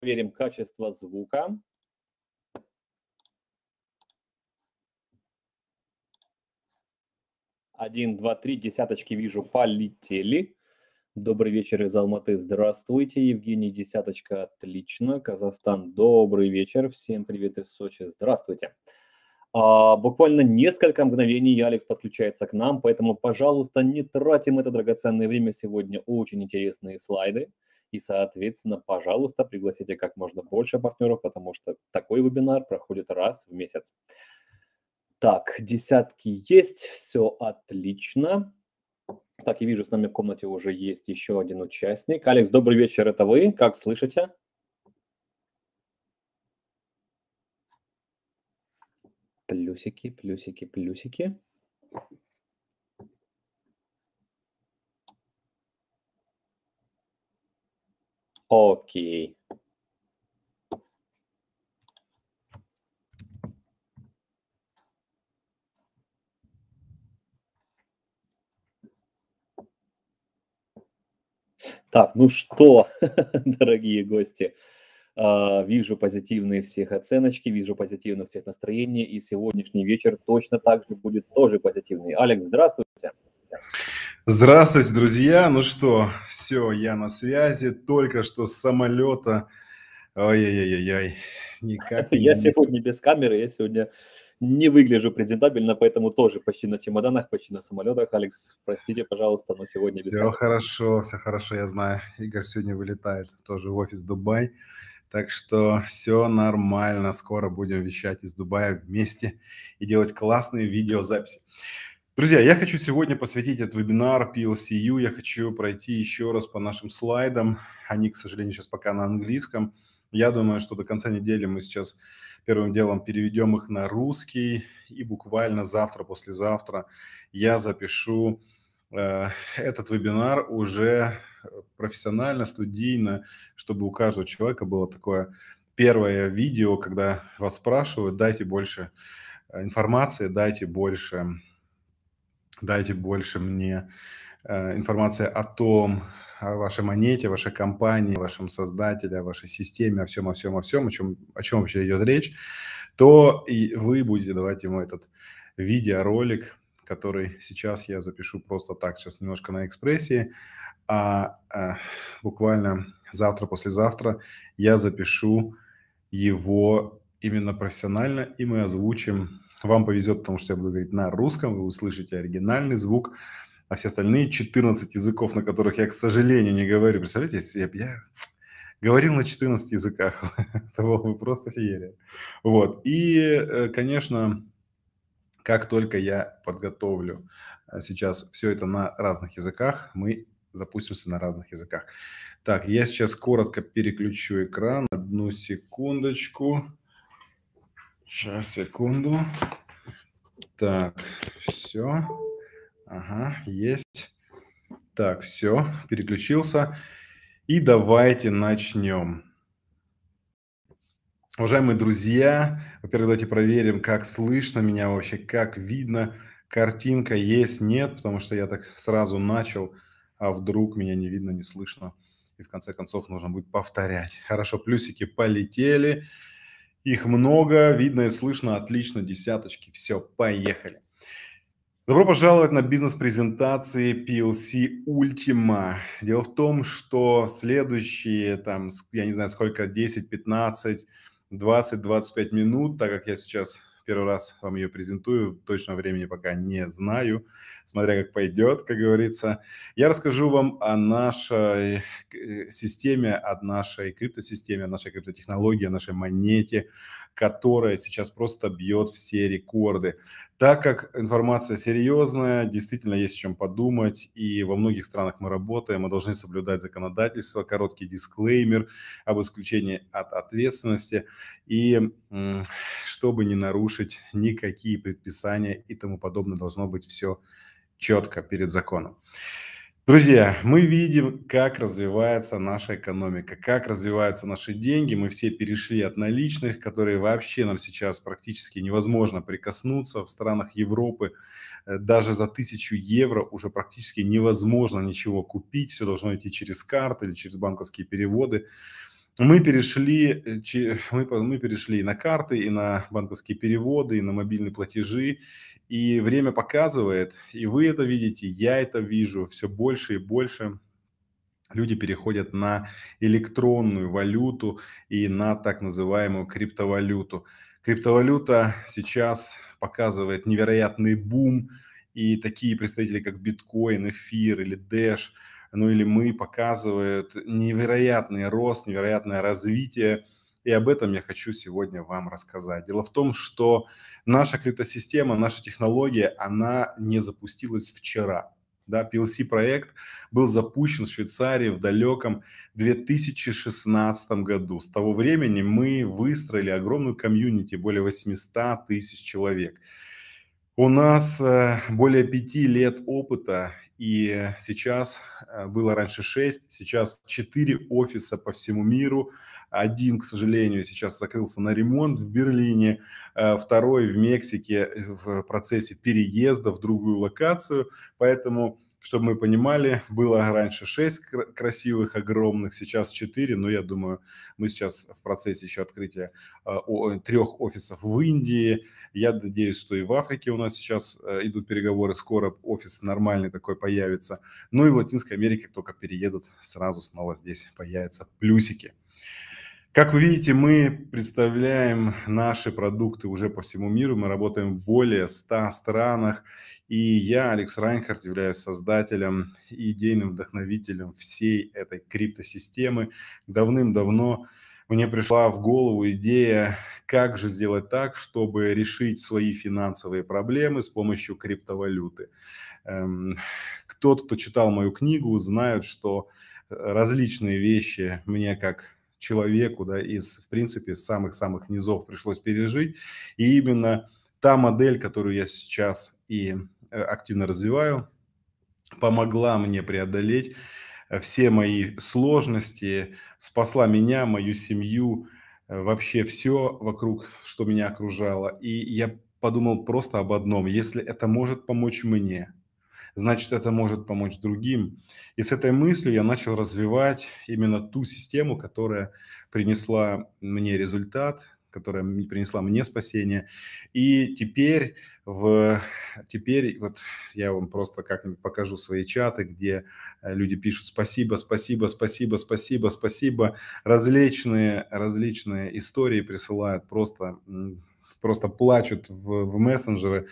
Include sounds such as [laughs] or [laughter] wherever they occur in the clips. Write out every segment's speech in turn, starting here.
проверим качество звука. Один, два, три, десяточки вижу, полетели. Добрый вечер из Алматы. Здравствуйте, Евгений Десяточка. Отлично. Казахстан, добрый вечер. Всем привет из Сочи. Здравствуйте. А, буквально несколько мгновений Алекс подключается к нам, поэтому, пожалуйста, не тратим это драгоценное время. Сегодня очень интересные слайды. И, соответственно, пожалуйста, пригласите как можно больше партнеров, потому что такой вебинар проходит раз в месяц. Так, десятки есть, все отлично. Так, и вижу, с нами в комнате уже есть еще один участник. Алекс, добрый вечер, это вы, как слышите? Плюсики, плюсики, плюсики. Окей. Так, ну что, [laughs] дорогие гости, а, вижу позитивные всех оценочки, вижу позитивных всех настроений, и сегодняшний вечер точно так же будет тоже позитивный. Алекс, здравствуйте. Здравствуйте, друзья! Ну что, все, я на связи, только что с самолета. Ой-ой-ой-ой, никак. Я сегодня без камеры, я сегодня не выгляжу презентабельно, поэтому тоже почти на чемоданах, почти на самолетах. Алекс, простите, пожалуйста, но сегодня без Все камеры. хорошо, все хорошо, я знаю. Игорь сегодня вылетает тоже в офис Дубай. Так что все нормально. Скоро будем вещать из Дубая вместе и делать классные видеозаписи. Друзья, я хочу сегодня посвятить этот вебинар PLCU. Я хочу пройти еще раз по нашим слайдам. Они, к сожалению, сейчас пока на английском. Я думаю, что до конца недели мы сейчас первым делом переведем их на русский. И буквально завтра, послезавтра я запишу э, этот вебинар уже э, профессионально, студийно, чтобы у каждого человека было такое первое видео, когда вас спрашивают, дайте больше э, информации, дайте больше дайте больше мне э, информации о том, о вашей монете, о вашей компании, о вашем создателе, о вашей системе, о всем, о всем, о всем, о чем, о чем вообще идет речь, то и вы будете давать ему этот видеоролик, который сейчас я запишу просто так, сейчас немножко на экспрессии, а, а буквально завтра, послезавтра я запишу его именно профессионально, и мы озвучим вам повезет, потому что я буду говорить на русском, вы услышите оригинальный звук, а все остальные 14 языков, на которых я, к сожалению, не говорю. Представляете, я, я говорил на 14 языках, это было бы просто феерия. Вот, и, э, конечно, как только я подготовлю э, сейчас все это на разных языках, мы запустимся на разных языках. Так, я сейчас коротко переключу экран. Одну секундочку. Сейчас, секунду. Так, все. Ага, есть. Так, все, переключился. И давайте начнем. Уважаемые друзья, во-первых, давайте проверим, как слышно меня вообще, как видно, картинка есть, нет, потому что я так сразу начал, а вдруг меня не видно, не слышно. И в конце концов нужно будет повторять. Хорошо, плюсики полетели. Полетели. Их много, видно и слышно, отлично, десяточки. Все, поехали. Добро пожаловать на бизнес-презентации PLC Ultima. Дело в том, что следующие, там, я не знаю сколько, 10, 15, 20, 25 минут, так как я сейчас первый раз вам ее презентую, точно времени пока не знаю, смотря как пойдет, как говорится. Я расскажу вам о нашей э, э, системе, о нашей криптосистеме, о нашей криптотехнологии, о нашей монете, которая сейчас просто бьет все рекорды. Так как информация серьезная, действительно есть о чем подумать, и во многих странах мы работаем, мы должны соблюдать законодательство, короткий дисклеймер об исключении от ответственности, и чтобы не нарушить никакие предписания и тому подобное, должно быть все четко перед законом. Друзья, мы видим, как развивается наша экономика, как развиваются наши деньги. Мы все перешли от наличных, которые вообще нам сейчас практически невозможно прикоснуться. В странах Европы э, даже за тысячу евро уже практически невозможно ничего купить. Все должно идти через карты или через банковские переводы. Мы перешли, э, мы, мы перешли и на карты, и на банковские переводы, и на мобильные платежи, и время показывает, и вы это видите, я это вижу, все больше и больше люди переходят на электронную валюту и на так называемую криптовалюту. Криптовалюта сейчас показывает невероятный бум, и такие представители, как биткоин, эфир или дэш, ну или мы, показывают невероятный рост, невероятное развитие. И об этом я хочу сегодня вам рассказать. Дело в том, что наша криптосистема, наша технология, она не запустилась вчера. Да, PLC-проект был запущен в Швейцарии в далеком 2016 году. С того времени мы выстроили огромную комьюнити, более 800 тысяч человек. У нас э, более пяти лет опыта, и сейчас э, было раньше 6, сейчас 4 офиса по всему миру. Один, к сожалению, сейчас закрылся на ремонт в Берлине, э, второй в Мексике э, в процессе переезда в другую локацию. Поэтому чтобы мы понимали, было раньше 6 красивых, огромных, сейчас 4, но я думаю, мы сейчас в процессе еще открытия э, э, трех офисов в Индии. Я надеюсь, что и в Африке у нас сейчас э, идут переговоры, скоро офис нормальный такой появится. Ну и в Латинской Америке только переедут, сразу снова здесь появятся плюсики. Как вы видите, мы представляем наши продукты уже по всему миру. Мы работаем в более 100 странах. И я, Алекс Райнхард, являюсь создателем и идейным вдохновителем всей этой криптосистемы. Давным-давно мне пришла в голову идея, как же сделать так, чтобы решить свои финансовые проблемы с помощью криптовалюты. Эм, кто-то, кто читал мою книгу, знает, что э, различные вещи мне как человеку, да, из, в принципе, самых-самых низов пришлось пережить. И именно та модель, которую я сейчас и э, активно развиваю, помогла мне преодолеть э, все мои сложности, спасла меня, мою семью, э, вообще все вокруг, что меня окружало. И я подумал просто об одном. Если это может помочь мне, значит, это может помочь другим. И с этой мыслью я начал развивать именно ту систему, которая принесла мне результат, которая принесла мне спасение. И теперь, в, теперь вот я вам просто как покажу свои чаты, где э, люди пишут спасибо, спасибо, спасибо, спасибо, спасибо. Различные, различные истории присылают просто просто плачут в, в мессенджеры.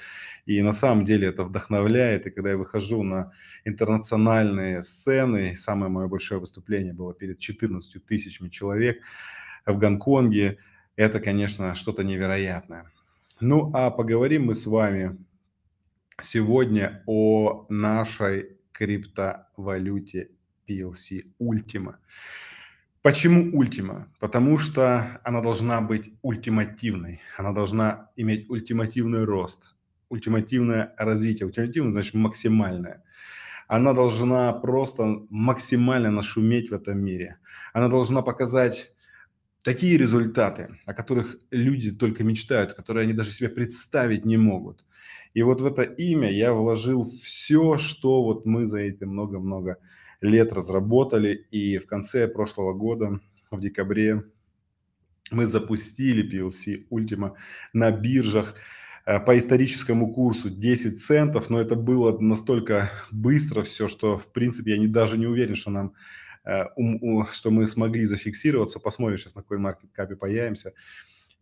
И на самом деле это вдохновляет. И когда я выхожу на интернациональные сцены, самое мое большое выступление было перед 14 тысячами человек в Гонконге, это, конечно, что-то невероятное. Ну а поговорим мы с вами сегодня о нашей криптовалюте PLC Ultima. Почему ультима? Потому что она должна быть ультимативной, она должна иметь ультимативный рост, ультимативное развитие. Ультимативное значит максимальное. Она должна просто максимально нашуметь в этом мире. Она должна показать такие результаты, о которых люди только мечтают, которые они даже себе представить не могут. И вот в это имя я вложил все, что вот мы за эти много-много лет разработали, и в конце прошлого года, в декабре, мы запустили PLC Ultima на биржах э, по историческому курсу 10 центов, но это было настолько быстро все, что, в принципе, я не, даже не уверен, что нам э, что мы смогли зафиксироваться. Посмотрим сейчас, на какой маркет капе появимся.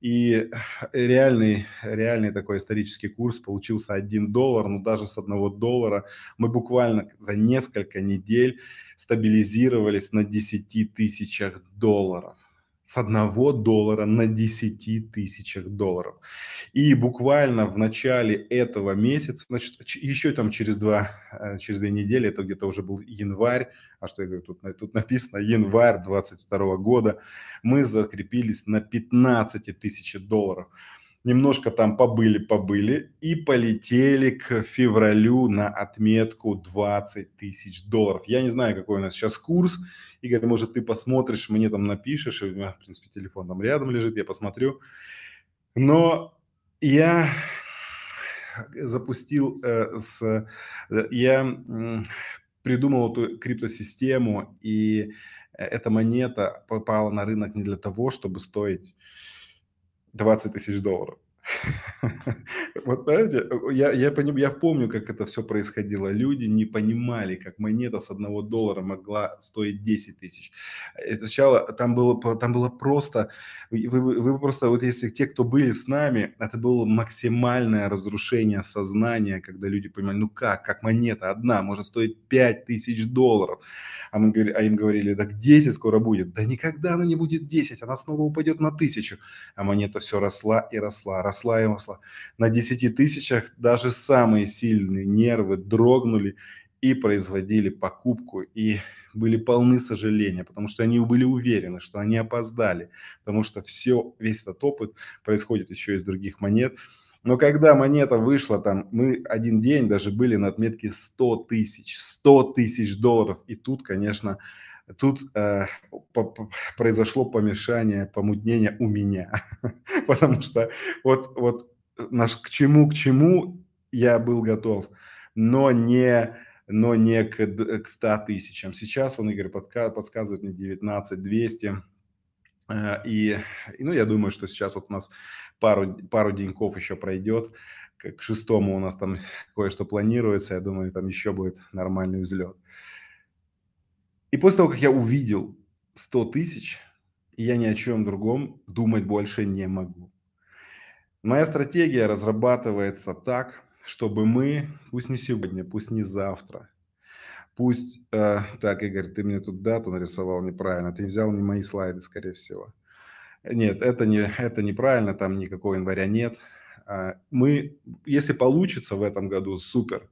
И э, реальный, реальный такой исторический курс получился 1 доллар, но ну, даже с 1 доллара мы буквально за несколько недель стабилизировались на 10 тысячах долларов с 1 доллара на 10 тысячах долларов. И буквально в начале этого месяца, значит, еще там через два, э, через две недели, это где-то уже был январь, а что я говорю, тут, э, тут написано январь 22 года, мы закрепились на 15 тысяч долларов. Немножко там побыли-побыли и полетели к февралю на отметку 20 тысяч долларов. Я не знаю, какой у нас сейчас курс, и говорю, может, ты посмотришь, мне там напишешь, у меня, а, в принципе, телефон там рядом лежит, я посмотрю. Но я запустил э, с... Э, я э, придумал эту криптосистему, и э, эта монета попала на рынок не для того, чтобы стоить 20 тысяч долларов. [laughs] Вот понимаете, э, я, я, поним, я помню, как это все происходило. Люди не понимали, как монета с одного доллара могла стоить 10 тысяч. Э, сначала там было, там было просто... Вы, вы просто, вот если те, кто были с нами, это было максимальное разрушение сознания, когда люди понимали, ну как, как монета одна может стоить 5 тысяч долларов. А, мы, а им говорили, так 10 скоро будет. Да никогда она не будет 10, она снова упадет на тысячу. А монета все росла и росла, росла росла и росла. На 10 тысячах даже самые сильные нервы дрогнули и производили покупку, и были полны сожаления, потому что они были уверены, что они опоздали, потому что все, весь этот опыт происходит еще из других монет. Но когда монета вышла, там мы один день даже были на отметке 100 тысяч, 100 тысяч долларов. И тут, конечно, Тут э, по -по произошло помешание, помутнение у меня, [laughs] потому что вот, вот э, наш, к чему, к чему я был готов, но не, но не к, к 100 тысячам. Сейчас он, Игорь, подка, подсказывает мне 19 200. Э, и, ну, я думаю, что сейчас вот у нас пару, пару деньков еще пройдет. К шестому у нас там кое-что планируется. Я думаю, там еще будет нормальный взлет. И после того, как я увидел 100 тысяч, я ни о чем другом думать больше не могу. Моя стратегия разрабатывается так, чтобы мы, пусть не сегодня, пусть не завтра, пусть... Э, так, Игорь, ты мне тут дату нарисовал неправильно, ты взял не мои слайды, скорее всего. Нет, это, не, это неправильно, там никакого января нет, а, мы, если получится в этом году, супер.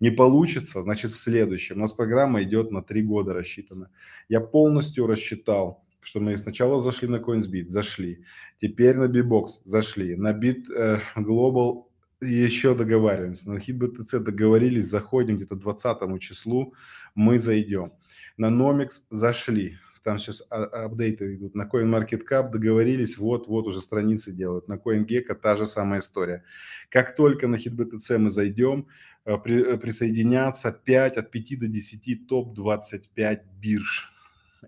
Не получится, значит, в следующем. У нас программа идет на три года рассчитана. Я полностью рассчитал, что мы сначала зашли на CoinsBit, зашли. Теперь на Bbox зашли. На Bit э, Global еще договариваемся. На HitBTC договорились, заходим где-то 20 числу, мы зайдем. На Номикс зашли там сейчас а, апдейты идут. На CoinMarketCap договорились, вот-вот уже страницы делают. На CoinGecko та же самая история. Как только на HitBTC мы зайдем, э, при, э, присоединятся 5, от 5 до 10 топ-25 бирж.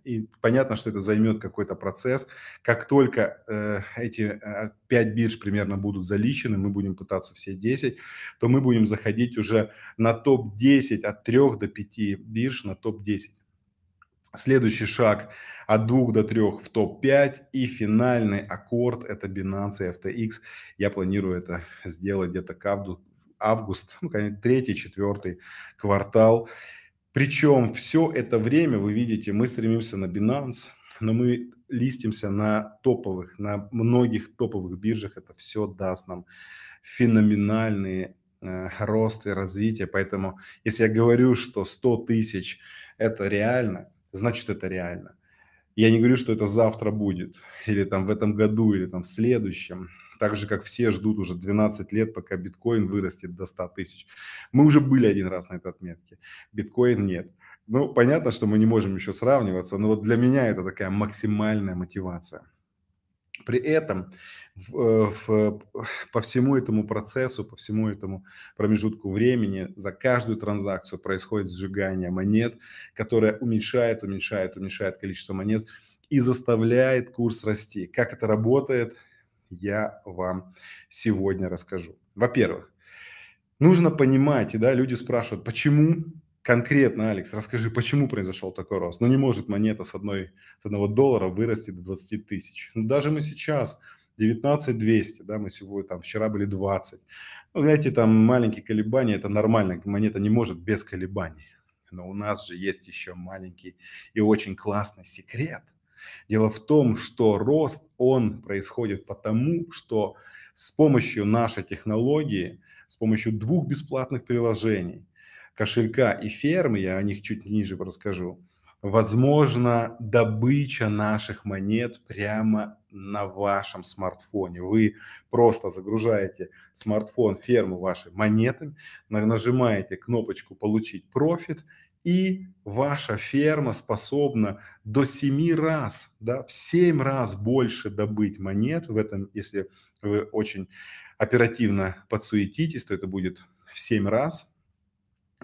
И понятно, что это займет какой-то процесс. Как только э, эти э, а, 5 бирж примерно будут заличены, мы будем пытаться все 10, то мы будем заходить уже на топ-10 от 3 до 5 бирж на топ-10. Следующий шаг от 2 до 3 в топ-5 и финальный аккорд – это Binance и FTX. Я планирую это сделать где-то к августу, август, ну, конечно, третий, четвертый квартал. Причем все это время, вы видите, мы стремимся на Binance, но мы листимся на топовых, на многих топовых биржах. Это все даст нам феноменальные э, рост и развитие. Поэтому, если я говорю, что 100 тысяч – это реально – значит это реально. Я не говорю, что это завтра будет, или там в этом году, или там в следующем. Так же, как все ждут уже 12 лет, пока биткоин вырастет до 100 тысяч. Мы уже были один раз на этой отметке. Биткоин нет. Ну, понятно, что мы не можем еще сравниваться, но вот для меня это такая максимальная мотивация. При этом в, э, в, по всему этому процессу, по всему этому промежутку времени за каждую транзакцию происходит сжигание монет, которое уменьшает, уменьшает, уменьшает количество монет и заставляет курс расти. Как это работает, я вам сегодня расскажу. Во-первых, нужно понимать, и да, люди спрашивают, почему конкретно, Алекс, расскажи, почему произошел такой рост? Ну, не может монета с, одной, с одного доллара вырасти до 20 тысяч. Ну, даже мы сейчас 19 200, да, мы сегодня там вчера были 20. Ну, знаете, там маленькие колебания, это нормально, монета не может без колебаний. Но у нас же есть еще маленький и очень классный секрет. Дело в том, что рост, он происходит потому, что с помощью нашей технологии, с помощью двух бесплатных приложений, кошелька и фермы, я о них чуть ниже расскажу, возможно, добыча наших монет прямо на вашем смартфоне. Вы просто загружаете смартфон ферму вашей монетами, нажимаете кнопочку «Получить профит», и ваша ферма способна до 7 раз, да, в 7 раз больше добыть монет. В этом, если вы очень оперативно подсуетитесь, то это будет в 7 раз –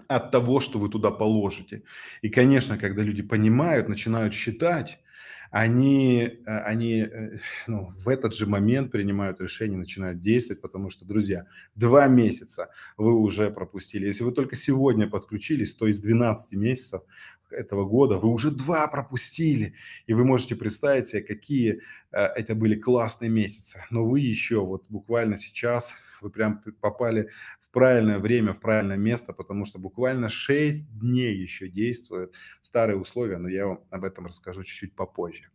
от того, что вы туда положите. И, конечно, когда люди понимают, начинают считать, они, э, они э, ну, в этот же момент принимают решение, начинают действовать, потому что, друзья, два месяца вы уже пропустили. Если вы только сегодня подключились, то из 12 месяцев этого года вы уже два пропустили. И вы можете представить себе, какие э, это были классные месяцы. Но вы еще вот буквально сейчас вы прям попали правильное время, в правильное место, потому что буквально 6 дней еще действуют старые условия, но я вам об этом расскажу чуть-чуть попозже.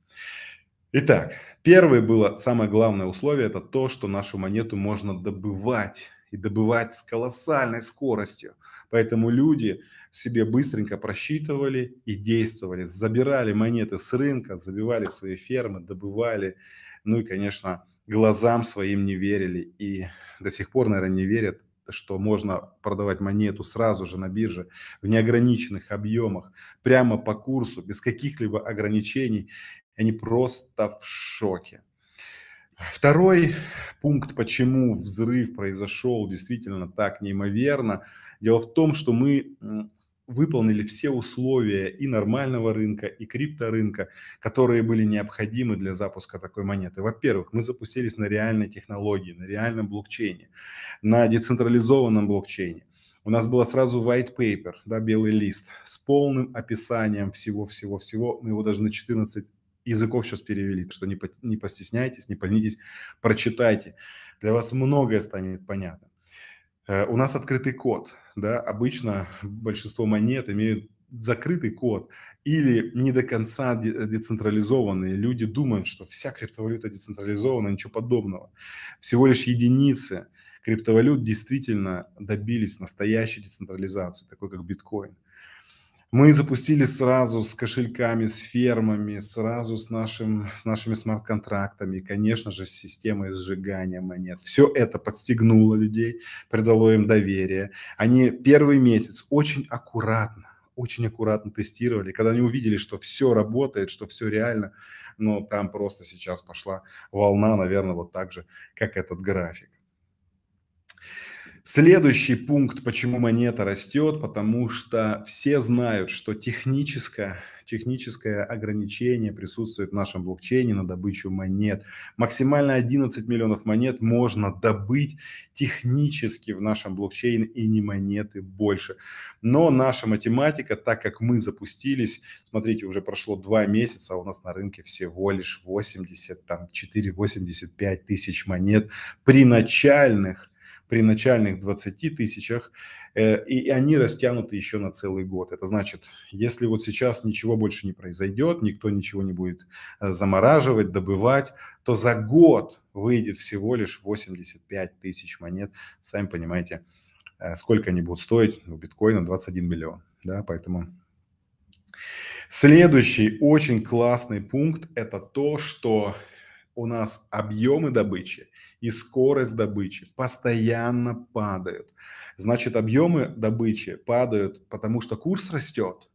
Итак, первое было самое главное условие, это то, что нашу монету можно добывать и добывать с колоссальной скоростью. Поэтому люди себе быстренько просчитывали и действовали, забирали монеты с рынка, забивали свои фермы, добывали, ну и, конечно, глазам своим не верили и до сих пор, наверное, не верят что можно продавать монету сразу же на бирже в неограниченных объемах, прямо по курсу, без каких-либо ограничений, они просто в шоке. Второй пункт, почему взрыв произошел действительно так неимоверно, дело в том, что мы выполнили все условия и нормального рынка, и крипторынка, которые были необходимы для запуска такой монеты. Во-первых, мы запустились на реальной технологии, на реальном блокчейне, на децентрализованном блокчейне. У нас было сразу white paper, да, белый лист, с полным описанием всего-всего-всего. Мы его даже на 14 языков сейчас перевели, что не, по, не постесняйтесь, не поленитесь, прочитайте. Для вас многое станет понятно. Э, у нас открытый код да, обычно большинство монет имеют закрытый код или не до конца э, децентрализованные. Люди думают, что вся криптовалюта децентрализована, ничего подобного. Всего лишь единицы криптовалют действительно добились настоящей децентрализации, такой как биткоин. Мы запустили сразу с кошельками, с фермами, сразу с, нашим, с нашими смарт-контрактами, и, конечно же, с системой сжигания монет. Все это подстегнуло людей, придало им доверие. Они первый месяц очень аккуратно, очень аккуратно тестировали. Когда они увидели, что все работает, что все реально, но там просто сейчас пошла волна, наверное, вот так же, как этот график. Следующий пункт, почему монета растет, потому что все знают, что техническое, техническое ограничение присутствует в нашем блокчейне на добычу монет. Максимально 11 миллионов монет можно добыть технически в нашем блокчейне и не монеты больше. Но наша математика, так как мы запустились, смотрите, уже прошло 2 месяца, а у нас на рынке всего лишь 84-85 тысяч монет при начальных при начальных 20 тысячах, э, и они растянуты еще на целый год. Это значит, если вот сейчас ничего больше не произойдет, никто ничего не будет э, замораживать, добывать, то за год выйдет всего лишь 85 тысяч монет. Сами понимаете, э, сколько они будут стоить у биткоина 21 миллион. Да, поэтому Следующий очень классный пункт – это то, что у нас объемы добычи и скорость добычи постоянно падают. Значит, объемы добычи падают, потому что курс растет,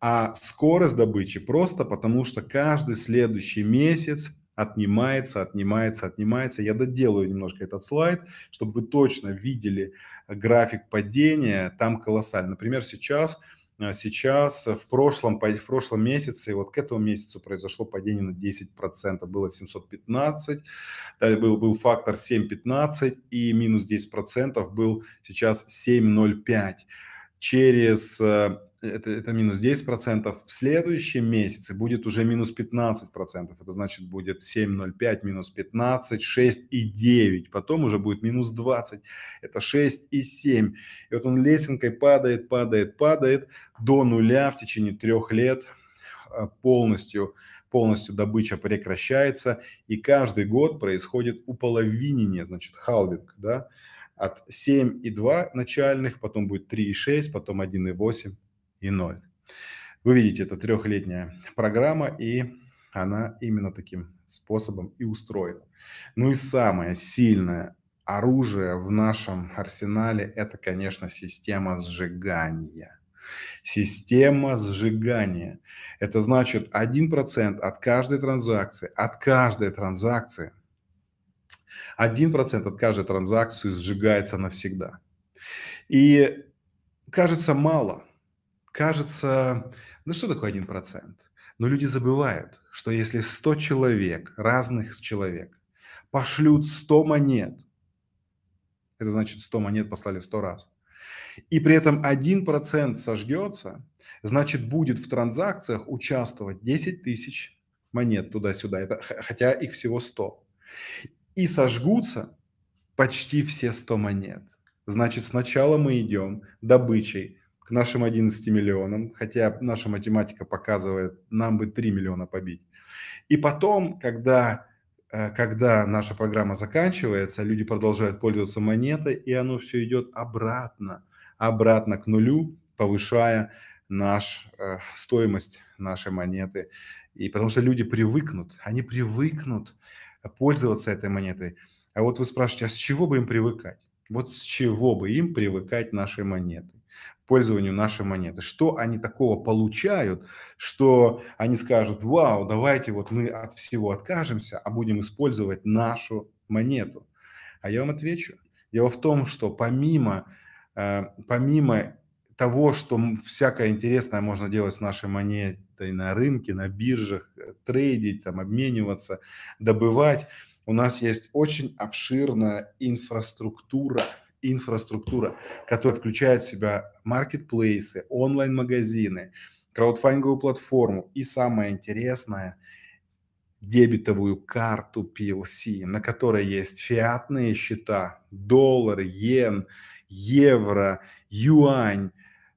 а скорость добычи просто потому, что каждый следующий месяц отнимается, отнимается, отнимается. Я доделаю немножко этот слайд, чтобы вы точно видели график падения, там колоссально. Например, сейчас а, сейчас, э, в прошлом, в прошлом месяце, вот к этому месяцу произошло падение на 10%, было 715, э, был, был фактор 7,15 и минус 10% был сейчас 7,05. Через э, это, это минус 10%, в следующем месяце будет уже минус 15%, это значит будет 7,05 минус 15, 6,9, потом уже будет минус 20, это 6,7. И вот он лесенкой падает, падает, падает до нуля в течение трех лет э, полностью, полностью добыча прекращается, и каждый год происходит уполовинение, значит, халвинг, да, от 7,2 начальных, потом будет 3,6, потом 1,8 и 0. Вы видите, это трехлетняя программа, и она именно таким способом и устроена. Ну и самое сильное оружие в нашем арсенале – это, конечно, система сжигания. Система сжигания. Это значит 1% от каждой транзакции, от каждой транзакции, 1% от каждой транзакции сжигается навсегда. И кажется мало – кажется, ну что такое один процент, Но люди забывают, что если 100 человек, разных человек, пошлют 100 монет, это значит 100 монет послали 100 раз, и при этом 1% сожгется, значит будет в транзакциях участвовать 10 тысяч монет туда-сюда, это, хотя их всего 100. И сожгутся почти все 100 монет. Значит, сначала мы идем добычей нашим 11 миллионам, хотя наша математика показывает, нам бы 3 миллиона побить. И потом, когда, э, когда наша программа заканчивается, люди продолжают пользоваться монетой, и оно все идет обратно, обратно к нулю, повышая наш, э, стоимость нашей монеты. И потому что люди привыкнут, они привыкнут пользоваться этой монетой. А вот вы спрашиваете, а с чего бы им привыкать? Вот с чего бы им привыкать нашей монеты? использованию нашей монеты. Что они такого получают, что они скажут, вау, давайте вот мы от всего откажемся, а будем использовать нашу монету. А я вам отвечу. Дело в том, что помимо, э, помимо того, что всякое интересное можно делать с нашей монетой на рынке, на биржах, э, трейдить, там, обмениваться, добывать, у нас есть очень обширная инфраструктура – инфраструктура, которая включает в себя маркетплейсы, онлайн-магазины, краудфандинговую платформу и, самое интересное, дебетовую карту PLC, на которой есть фиатные счета, доллар, йен, евро, юань,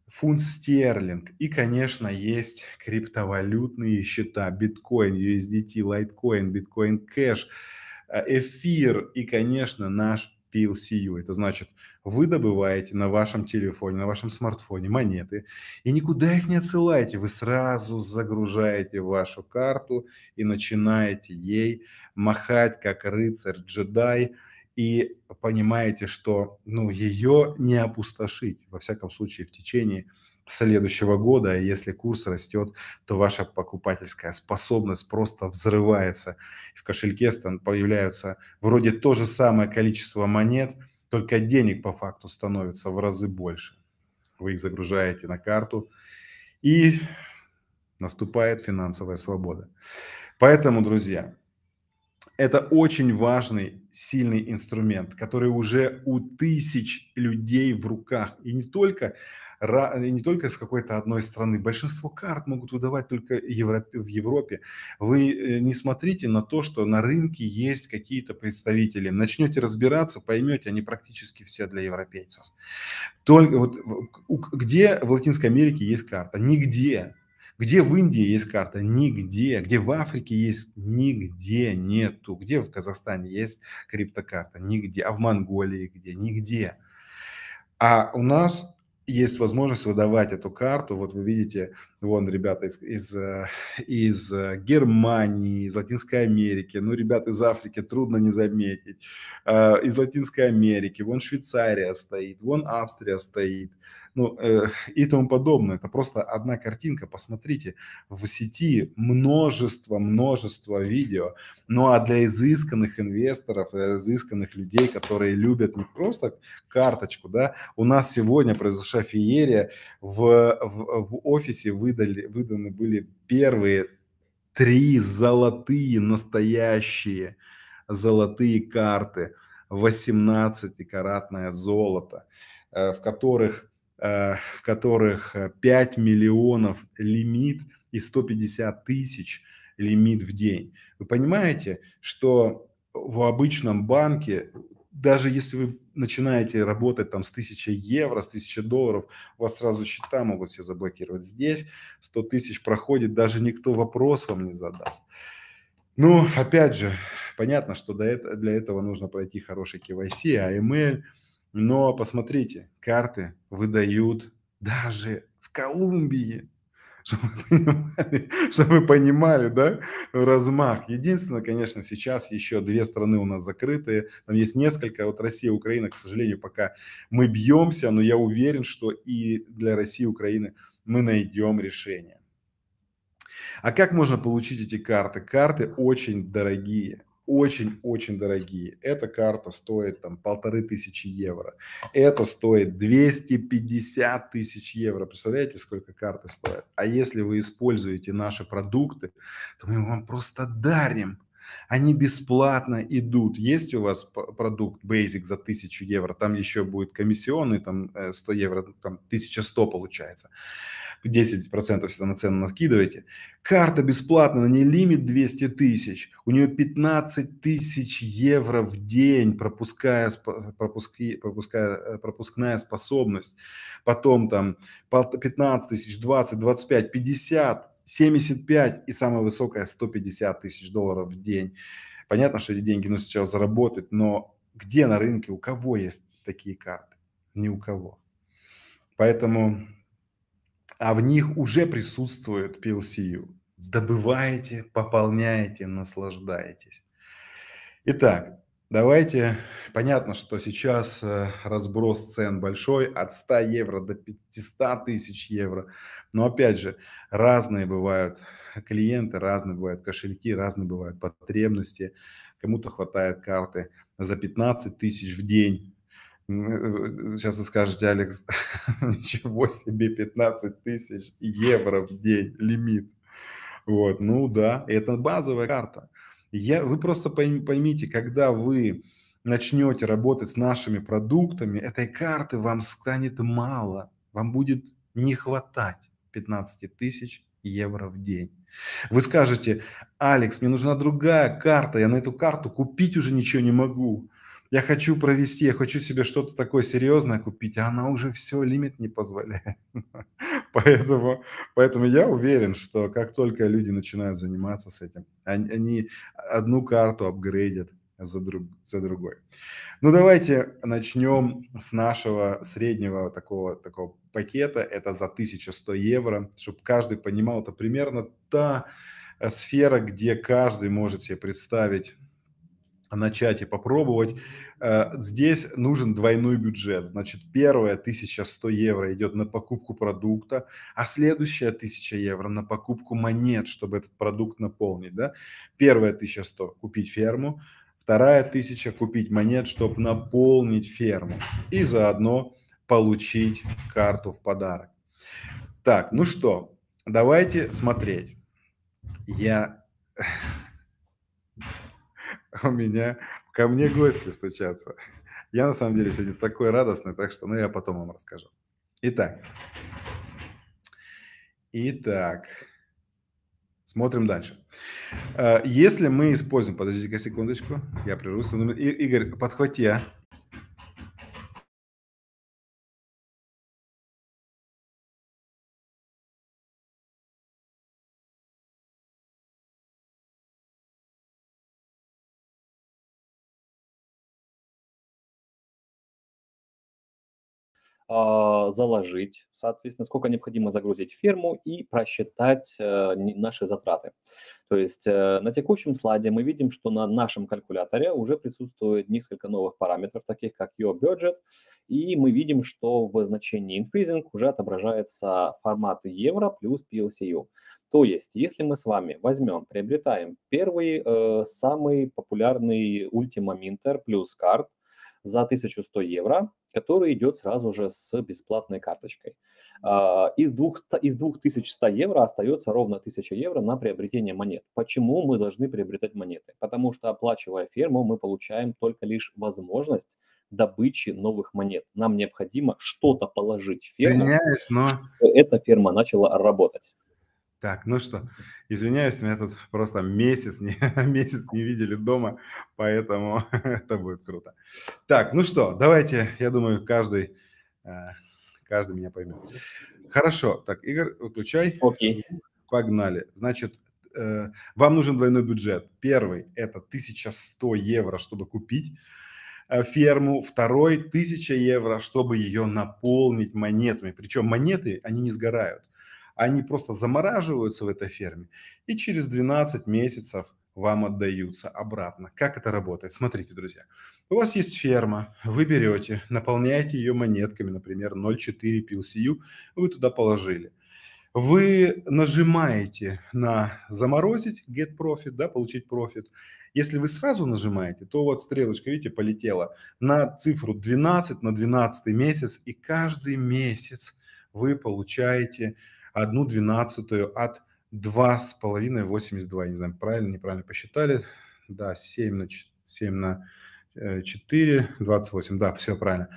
фунт стерлинг. И, конечно, есть криптовалютные счета, биткоин, USDT, лайткоин, биткоин кэш, э, эфир и, конечно, наш PLCU. Это значит, вы добываете на вашем телефоне, на вашем смартфоне монеты и никуда их не отсылаете. Вы сразу загружаете вашу карту и начинаете ей махать, как рыцарь, джедай, и понимаете, что ну, ее не опустошить, во всяком случае, в течение следующего года, если курс растет, то ваша покупательская способность просто взрывается. В кошельке появляются вроде то же самое количество монет, только денег по факту становится в разы больше. Вы их загружаете на карту, и наступает финансовая свобода. Поэтому, друзья, это очень важный, сильный инструмент, который уже у тысяч людей в руках. И не только Э, не только с какой-то одной страны. Большинство карт могут выдавать только в Европе. Вы э, не смотрите на то, что на рынке есть какие-то представители. Начнете разбираться, поймете, они практически все для европейцев. Только вот где в Латинской Америке есть карта? Нигде. Где в Индии есть карта? Нигде. Где в Африке есть? Нигде нету. Где в Казахстане есть криптокарта? Нигде. А в Монголии где? Нигде. А у нас есть возможность выдавать эту карту. Вот вы видите, вон ребята из, из, э, из э, Германии, из Латинской Америки, ну, ребята из Африки трудно не заметить, э, из Латинской Америки, вон Швейцария стоит, вон Австрия стоит, ну, э, [laughs] и тому подобное. Это просто одна картинка. Посмотрите, в сети множество-множество видео. Ну а для изысканных инвесторов, для э, изысканных людей, которые любят не просто карточку, да, у нас сегодня произошла феерия. В, в, в офисе выдали, выданы были первые три золотые, настоящие золотые карты, 18-каратное золото, э, в которых Э, в которых 5 э, миллионов лимит и 150 тысяч лимит в день. Вы понимаете, что в обычном банке, даже если вы начинаете работать там с 1000 евро, с 1000 долларов, вас сразу счета могут все заблокировать. Здесь 100 тысяч проходит, даже никто вопрос вам не задаст. Ну, опять же, понятно, что для этого нужно пройти хороший KYC, AML – но посмотрите, карты выдают даже в Колумбии. [laughs] Чтобы [laughs] вы, понимали, да, размах. Единственное, конечно, сейчас еще две страны у нас закрыты. Там есть несколько. Вот Россия, Украина, к сожалению, пока мы бьемся, но я уверен, что и для России, Украины мы найдем решение. А как можно получить эти карты? Карты очень дорогие очень-очень дорогие. Эта карта стоит там полторы тысячи евро. Это стоит 250 тысяч евро. Представляете, сколько карты стоят? А если вы используете наши продукты, то мы вам просто дарим. Они бесплатно идут. Есть у вас продукт Basic за 1000 евро, там еще будет комиссионный, там 100 э, евро, там 1100 получается. 10% всегда на цену накидываете. Карта бесплатная, на ней лимит 200 тысяч. У нее 15 тысяч евро в день, пропуская, пропуски, пропуская, э, пропускная способность. Потом там 15 тысяч, 20, 25, 50, 75 и самая высокая 150 тысяч долларов в день. Понятно, что эти деньги нужно сейчас заработать, но где на рынке, у кого есть такие карты? Ни у кого. Поэтому а в них уже присутствует PLCU. Добываете, пополняете, наслаждаетесь. Итак, давайте, понятно, что сейчас э, разброс цен большой, от 100 евро до 500 тысяч евро. Но опять же, разные бывают клиенты, разные бывают кошельки, разные бывают потребности. Кому-то хватает карты за 15 тысяч в день, Сейчас э, вы скажете, Алекс, [laughs] ничего себе, 15 тысяч евро в день лимит. Вот, ну да, это базовая карта. Я, вы просто поймите, когда вы начнете работать с нашими продуктами, этой карты вам станет мало, вам будет не хватать 15 тысяч евро в день. Вы скажете, Алекс, мне нужна другая карта, я на эту карту купить уже ничего не могу я хочу провести, я хочу себе что-то такое серьезное купить, а она уже все, лимит не позволяет. [laughs] поэтому, поэтому я уверен, что как только люди начинают заниматься с этим, они, они одну карту апгрейдят за, друг, за другой. Ну, давайте начнем с нашего среднего такого, такого пакета. Это за 1100 евро, чтобы каждый понимал, это примерно та э, сфера, где каждый может себе представить начать и попробовать. Э, здесь нужен двойной бюджет. Значит, первая 1100 евро идет на покупку продукта, а следующая 1000 евро на покупку монет, чтобы этот продукт наполнить. Да? Первая 1100 – купить ферму, вторая 1000 – купить монет, чтобы наполнить ферму и заодно получить карту в подарок. Так, ну что, давайте смотреть. Я [laughs] у меня, ко мне гости стучатся. Я на самом деле сегодня такой радостный, так что, ну, я потом вам расскажу. Итак. Итак. Смотрим дальше. Э, если мы используем... Подождите-ка секундочку, я прервусь. Игорь, подхвати, а. А, заложить, соответственно, сколько необходимо загрузить ферму и просчитать э, наши затраты. То есть э, на текущем слайде мы видим, что на нашем калькуляторе уже присутствует несколько новых параметров, таких как your budget, и мы видим, что в значении infreezing уже отображается формат евро плюс PLCU. То есть, если мы с вами возьмем, приобретаем первый, э, самый популярный Ultima Minter плюс карт, за 1100 евро, который идет сразу же с бесплатной карточкой. А, из, 200, из 2100 евро остается ровно 1000 евро на приобретение монет. Почему мы должны приобретать монеты? Потому что оплачивая ферму, мы получаем только лишь возможность добычи новых монет. Нам необходимо что-то положить в ферму, но... эта ферма начала работать. Так, ну что, извиняюсь, меня тут просто месяц не, [laughs] месяц не видели дома, поэтому [laughs] это будет круто. Так, ну что, давайте, я думаю, каждый, э, каждый меня поймет. Хорошо, так, Игорь, выключай. Окей. Погнали. Значит, э, вам нужен двойной бюджет. Первый – это 1100 евро, чтобы купить э, ферму, второй – 1000 евро, чтобы ее наполнить монетами. Причем монеты, они не сгорают они просто замораживаются в этой ферме и через 12 месяцев вам отдаются обратно. Как это работает? Смотрите, друзья. У вас есть ферма, вы берете, наполняете ее монетками, например, 0,4 PLCU, вы туда положили. Вы нажимаете на «Заморозить», «Get Profit», да, «Получить профит». Если вы сразу нажимаете, то вот стрелочка, видите, полетела на цифру 12, на 12 месяц, и каждый месяц вы получаете одну двенадцатую от 2,5, 82, не знаю, правильно, неправильно посчитали. Да, 7 на, 7 на 4, э, 28, да, все правильно.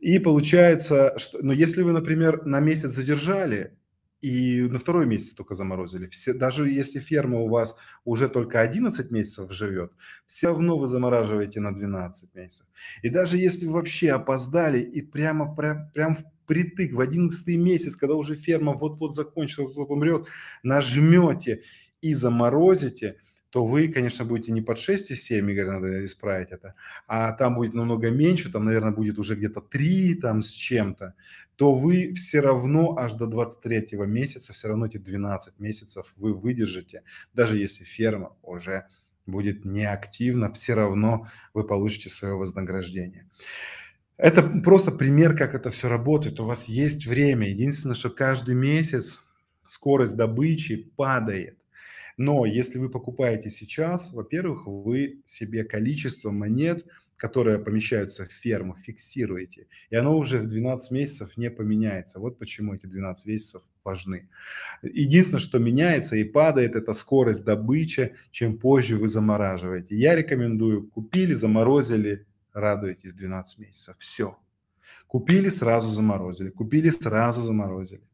И получается, что, но ну, если вы, например, на месяц задержали и на второй месяц только заморозили, все, даже если ферма у вас уже только 11 месяцев живет, все равно вы замораживаете на 12 месяцев. И даже если вы вообще опоздали и прямо, прямо прям в впритык, в 11 месяц, когда уже ферма вот-вот закончится, вот умрет, нажмете и заморозите, то вы, конечно, будете не под 6,7, Игорь, надо исправить это, а там будет намного меньше, там, наверное, будет уже где-то 3 там с чем-то, то вы все равно аж до 23 месяца, все равно эти 12 месяцев вы выдержите, даже если ферма уже будет неактивна, все равно вы получите свое вознаграждение. Это просто пример, как это все работает. У вас есть время. Единственное, что каждый месяц скорость добычи падает. Но если вы покупаете сейчас, во-первых, вы себе количество монет, которые помещаются в ферму, фиксируете. И оно уже в 12 месяцев не поменяется. Вот почему эти 12 месяцев важны. Единственное, что меняется и падает, это скорость добычи, чем позже вы замораживаете. Я рекомендую, купили, заморозили, радуетесь 12 месяцев. Все. Купили, сразу заморозили. Купили, сразу заморозили.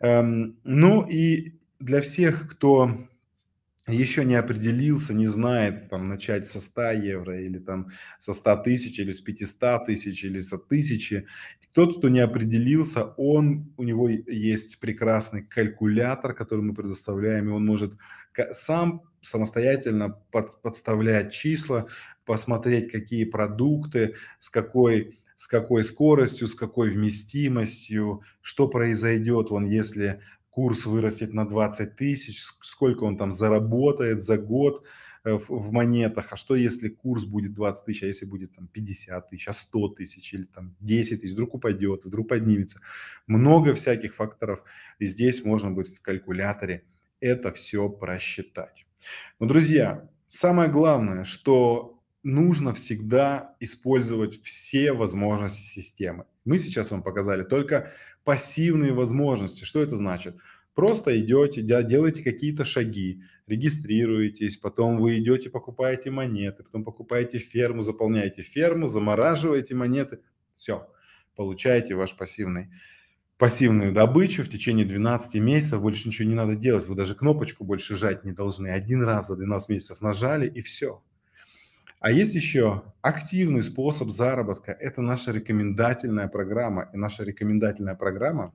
Эм, ну и для всех, кто еще не определился, не знает, там, начать со 100 евро или там со 100 тысяч, или с 500 тысяч, или со тысячи. Тот, кто не определился, он, у него есть прекрасный калькулятор, который мы предоставляем, и он может сам самостоятельно под, подставлять числа посмотреть, какие продукты, с какой с какой скоростью, с какой вместимостью, что произойдет, вон, если курс вырастет на 20 тысяч, сколько он там заработает за год э, в, в монетах, а что если курс будет 20 тысяч, а если будет там 50 тысяч, а 100 тысяч или там 10 тысяч, вдруг упадет, вдруг поднимется. Много всяких факторов, и здесь можно будет в калькуляторе это все просчитать. Но, друзья, самое главное, что нужно всегда использовать все возможности системы. Мы сейчас вам показали только пассивные возможности. Что это значит? Просто идете, делаете какие-то шаги, регистрируетесь, потом вы идете, покупаете монеты, потом покупаете ферму, заполняете ферму, замораживаете монеты. Все, получаете ваш пассивный пассивную добычу в течение 12 месяцев, больше ничего не надо делать, вы даже кнопочку больше жать не должны. Один раз за 12 месяцев нажали и все, а есть еще активный способ заработка. Это наша рекомендательная программа. И наша рекомендательная программа,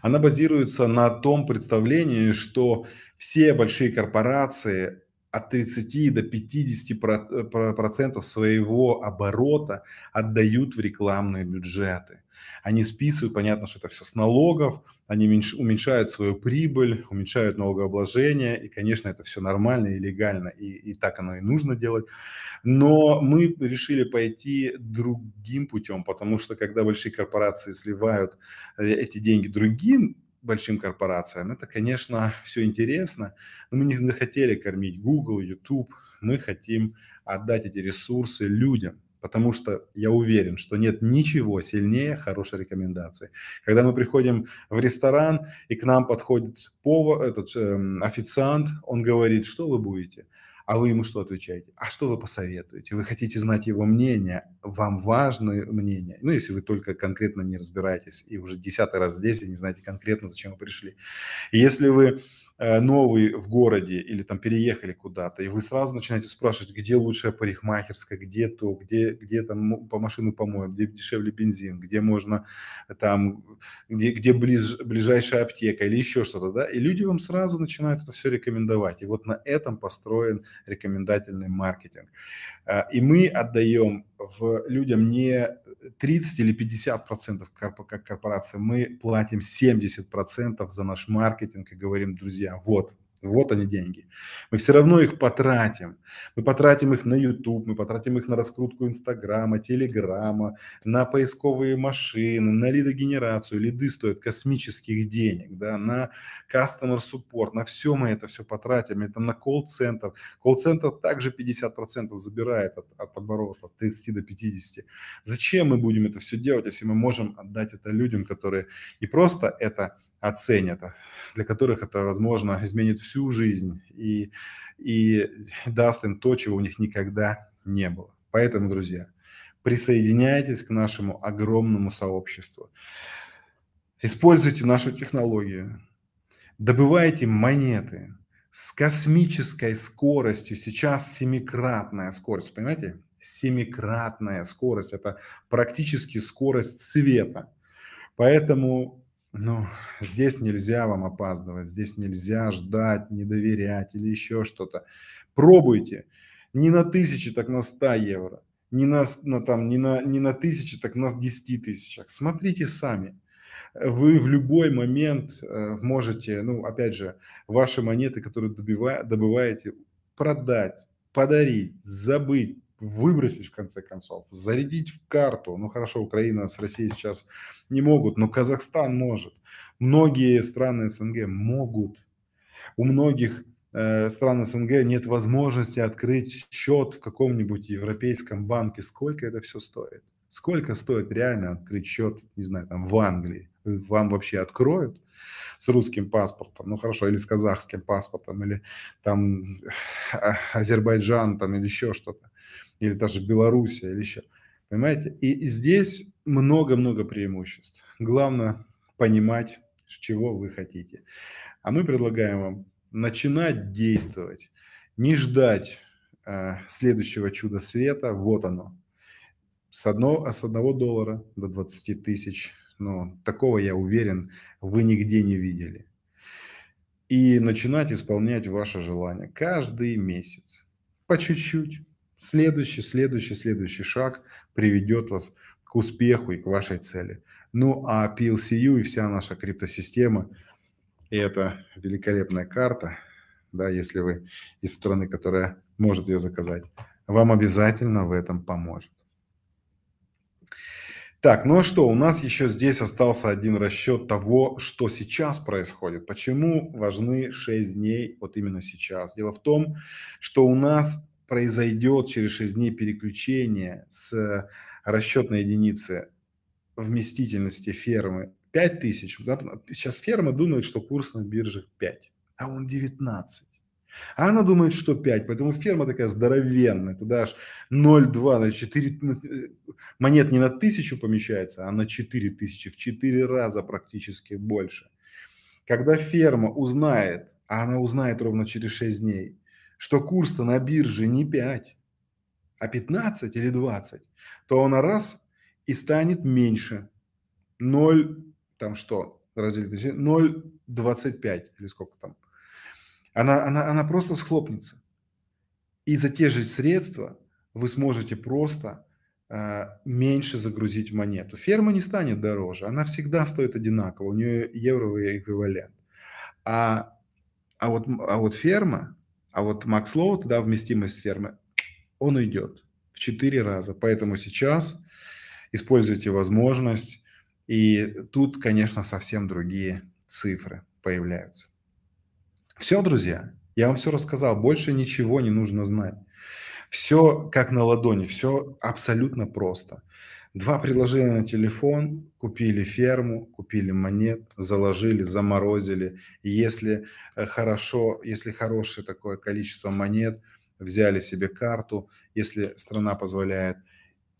она базируется на том представлении, что все большие корпорации от 30 до 50 э, процентов своего оборота отдают в рекламные бюджеты. Они списывают, понятно, что это все с налогов, они уменьшают свою прибыль, уменьшают налогообложение, и, конечно, это все нормально и легально, и, и так оно и нужно делать. Но мы решили пойти другим путем, потому что когда большие корпорации сливают э, эти деньги другим большим корпорациям, это, конечно, все интересно, но мы не захотели кормить Google, YouTube, мы хотим отдать эти ресурсы людям, Потому что я уверен, что нет ничего сильнее хорошей рекомендации. Когда мы приходим в ресторан, и к нам подходит повар, этот э, официант, он говорит, что вы будете? А вы ему что отвечаете? А что вы посоветуете? Вы хотите знать его мнение? Вам важно мнение? Ну, если вы только конкретно не разбираетесь и уже десятый раз здесь и не знаете конкретно, зачем вы пришли. И если вы Э, новый в городе или там переехали куда-то, и вы сразу начинаете спрашивать, где лучшая парикмахерская, где то, где, где там по машину помоют, где дешевле бензин, где можно э, там, где, где ближ ближайшая аптека или еще что-то, да, и люди вам сразу начинают это все рекомендовать. И вот на этом построен рекомендательный маркетинг. Э, и мы отдаем в людям не 30 или 50 процентов как корпорация, мы платим 70 процентов за наш маркетинг и говорим, друзья, вот вот они деньги. Мы все равно их потратим. Мы потратим их на YouTube, мы потратим их на раскрутку Инстаграма, Телеграма, на поисковые машины, на лидогенерацию. Лиды стоят космических денег, да, на customer support, на все мы это все потратим. Это на колл-центр. Колл-центр также 50% забирает от, от оборота, от 30 до 50. Зачем мы будем это все делать, если мы можем отдать это людям, которые не просто это оценят, для которых это, возможно, изменит всю жизнь и, и даст им то, чего у них никогда не было. Поэтому, друзья, присоединяйтесь к нашему огромному сообществу. Используйте нашу технологию, добывайте монеты с космической скоростью. Сейчас семикратная скорость, понимаете? Семикратная скорость – это практически скорость света. Поэтому но здесь нельзя вам опаздывать, здесь нельзя ждать, не доверять или еще что-то. Пробуйте. Не на тысячи, так на 100 евро. Не на, на, там, не на, не на тысячи, так на 10 тысячах. Смотрите сами. Вы в любой момент э, можете, ну, опять же, ваши монеты, которые добива, добываете, продать, подарить, забыть, выбросить в конце концов, зарядить в карту. Ну хорошо, Украина с Россией сейчас не могут, но Казахстан может. Многие страны СНГ могут. У многих э, стран СНГ нет возможности открыть счет в каком-нибудь европейском банке. Сколько это все стоит? Сколько стоит реально открыть счет, не знаю, там в Англии? Вам вообще откроют с русским паспортом, ну хорошо, или с казахским паспортом, или там э, Азербайджан, там или еще что-то или даже Белоруссия, или еще. Понимаете? И здесь много-много преимуществ. Главное понимать, с чего вы хотите. А мы предлагаем вам начинать действовать, не ждать э, следующего чуда света. Вот оно. С, одно, а с одного доллара до 20 тысяч. Но такого, я уверен, вы нигде не видели. И начинать исполнять ваше желание каждый месяц. По чуть-чуть Следующий, следующий, следующий шаг приведет вас к успеху и к вашей цели. Ну а PLCU и вся наша криптосистема – это великолепная карта, да, если вы из страны, которая может ее заказать, вам обязательно в этом поможет. Так, ну а что, у нас еще здесь остался один расчет того, что сейчас происходит. Почему важны 6 дней вот именно сейчас? Дело в том, что у нас произойдет через 6 дней переключение с расчетной единицы вместительности фермы 5 тысяч, да, сейчас ферма думает, что курс на биржах 5, а он 19. А она думает, что 5, поэтому ферма такая здоровенная, туда аж 0,2 на 4, э, монет не на тысячу помещается, а на 4 тысячи, в 4 раза практически больше. Когда ферма узнает, а она узнает ровно через 6 дней, что курс-то на бирже не 5, а 15 или 20, то она раз и станет меньше. 0, там что, разделить, 0,25 или сколько там. Она, она, она просто схлопнется. И за те же средства вы сможете просто э, меньше загрузить в монету. Ферма не станет дороже, она всегда стоит одинаково, у нее евровый эквивалент. А, а, вот, а вот ферма, а вот Макс Лоу, да, вместимость фермы, он уйдет в 4 раза. Поэтому сейчас используйте возможность. И тут, конечно, совсем другие цифры появляются. Все, друзья, я вам все рассказал, больше ничего не нужно знать. Все как на ладони, все абсолютно просто. Два приложения на телефон, купили ферму, купили монет, заложили, заморозили. И если э, хорошо, если хорошее такое количество монет, взяли себе карту, если страна позволяет,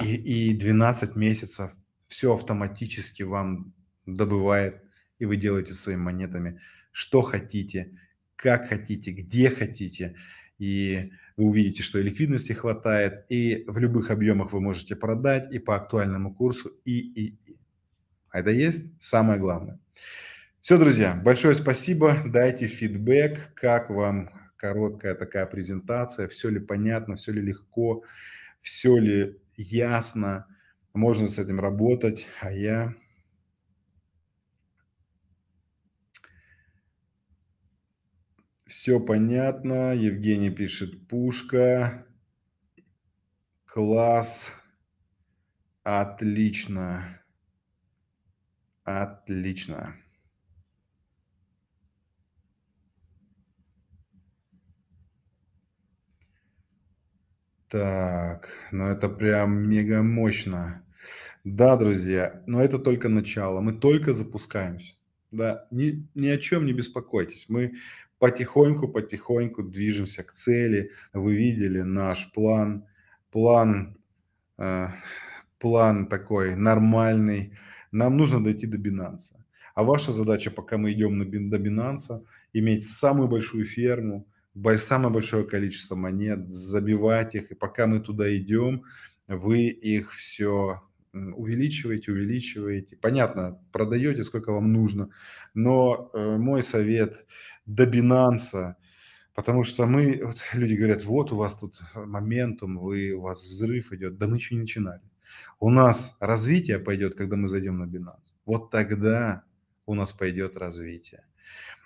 и, и 12 месяцев все автоматически вам добывает, и вы делаете своими монетами, что хотите, как хотите, где хотите. И вы увидите, что и ликвидности хватает, и в любых объемах вы можете продать, и по актуальному курсу, и, и, и. Это есть самое главное. Все, друзья, большое спасибо. Дайте фидбэк, как вам короткая такая презентация, все ли понятно, все ли легко, все ли ясно, можно с этим работать, а я Все понятно. Евгений пишет пушка. Класс. Отлично. Отлично. Так, ну это прям мега мощно. Да, друзья, но это только начало. Мы только запускаемся. Да, ни, ни о чем не беспокойтесь. Мы потихоньку-потихоньку движемся к цели. Вы видели наш план, план, э, план такой нормальный. Нам нужно дойти до Бинанса. А ваша задача, пока мы идем на до Бинанса, иметь самую большую ферму, самое большое количество монет, забивать их. И пока мы туда идем, вы их все увеличиваете, увеличиваете. Понятно, продаете сколько вам нужно, но э, мой совет до Binance, потому что мы, вот [laughs] люди говорят, вот у вас тут моментум, вы, у вас взрыв идет, да мы еще не начинали. У нас развитие пойдет, когда мы зайдем на Binance. Вот тогда у нас пойдет развитие.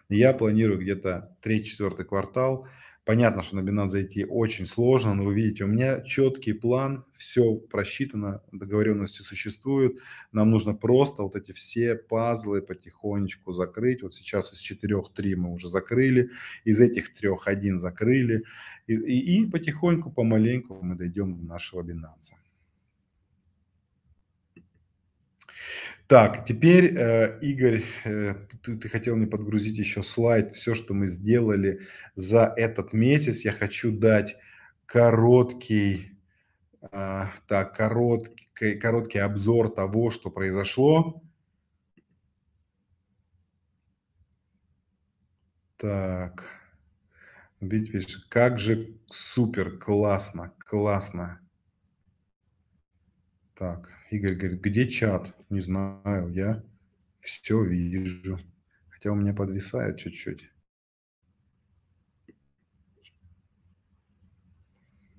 Я планирую где-то 3-4 квартал Понятно, что на Binance зайти очень сложно, но вы видите, у меня четкий план, все просчитано, договоренности существуют. Нам нужно просто вот эти все пазлы потихонечку закрыть. Вот сейчас из четырех три мы уже закрыли, из этих трех один закрыли. И, и, и потихоньку, помаленьку мы дойдем до нашего Binance. Так, теперь, э, Игорь, э, ты, ты хотел мне подгрузить еще слайд. Все, что мы сделали за этот месяц, я хочу дать короткий, э, так, короткий, короткий обзор того, что произошло. Так, видишь, как же супер, классно, классно. Так, Игорь говорит, где чат? не знаю, я все вижу. Хотя у меня подвисает чуть-чуть.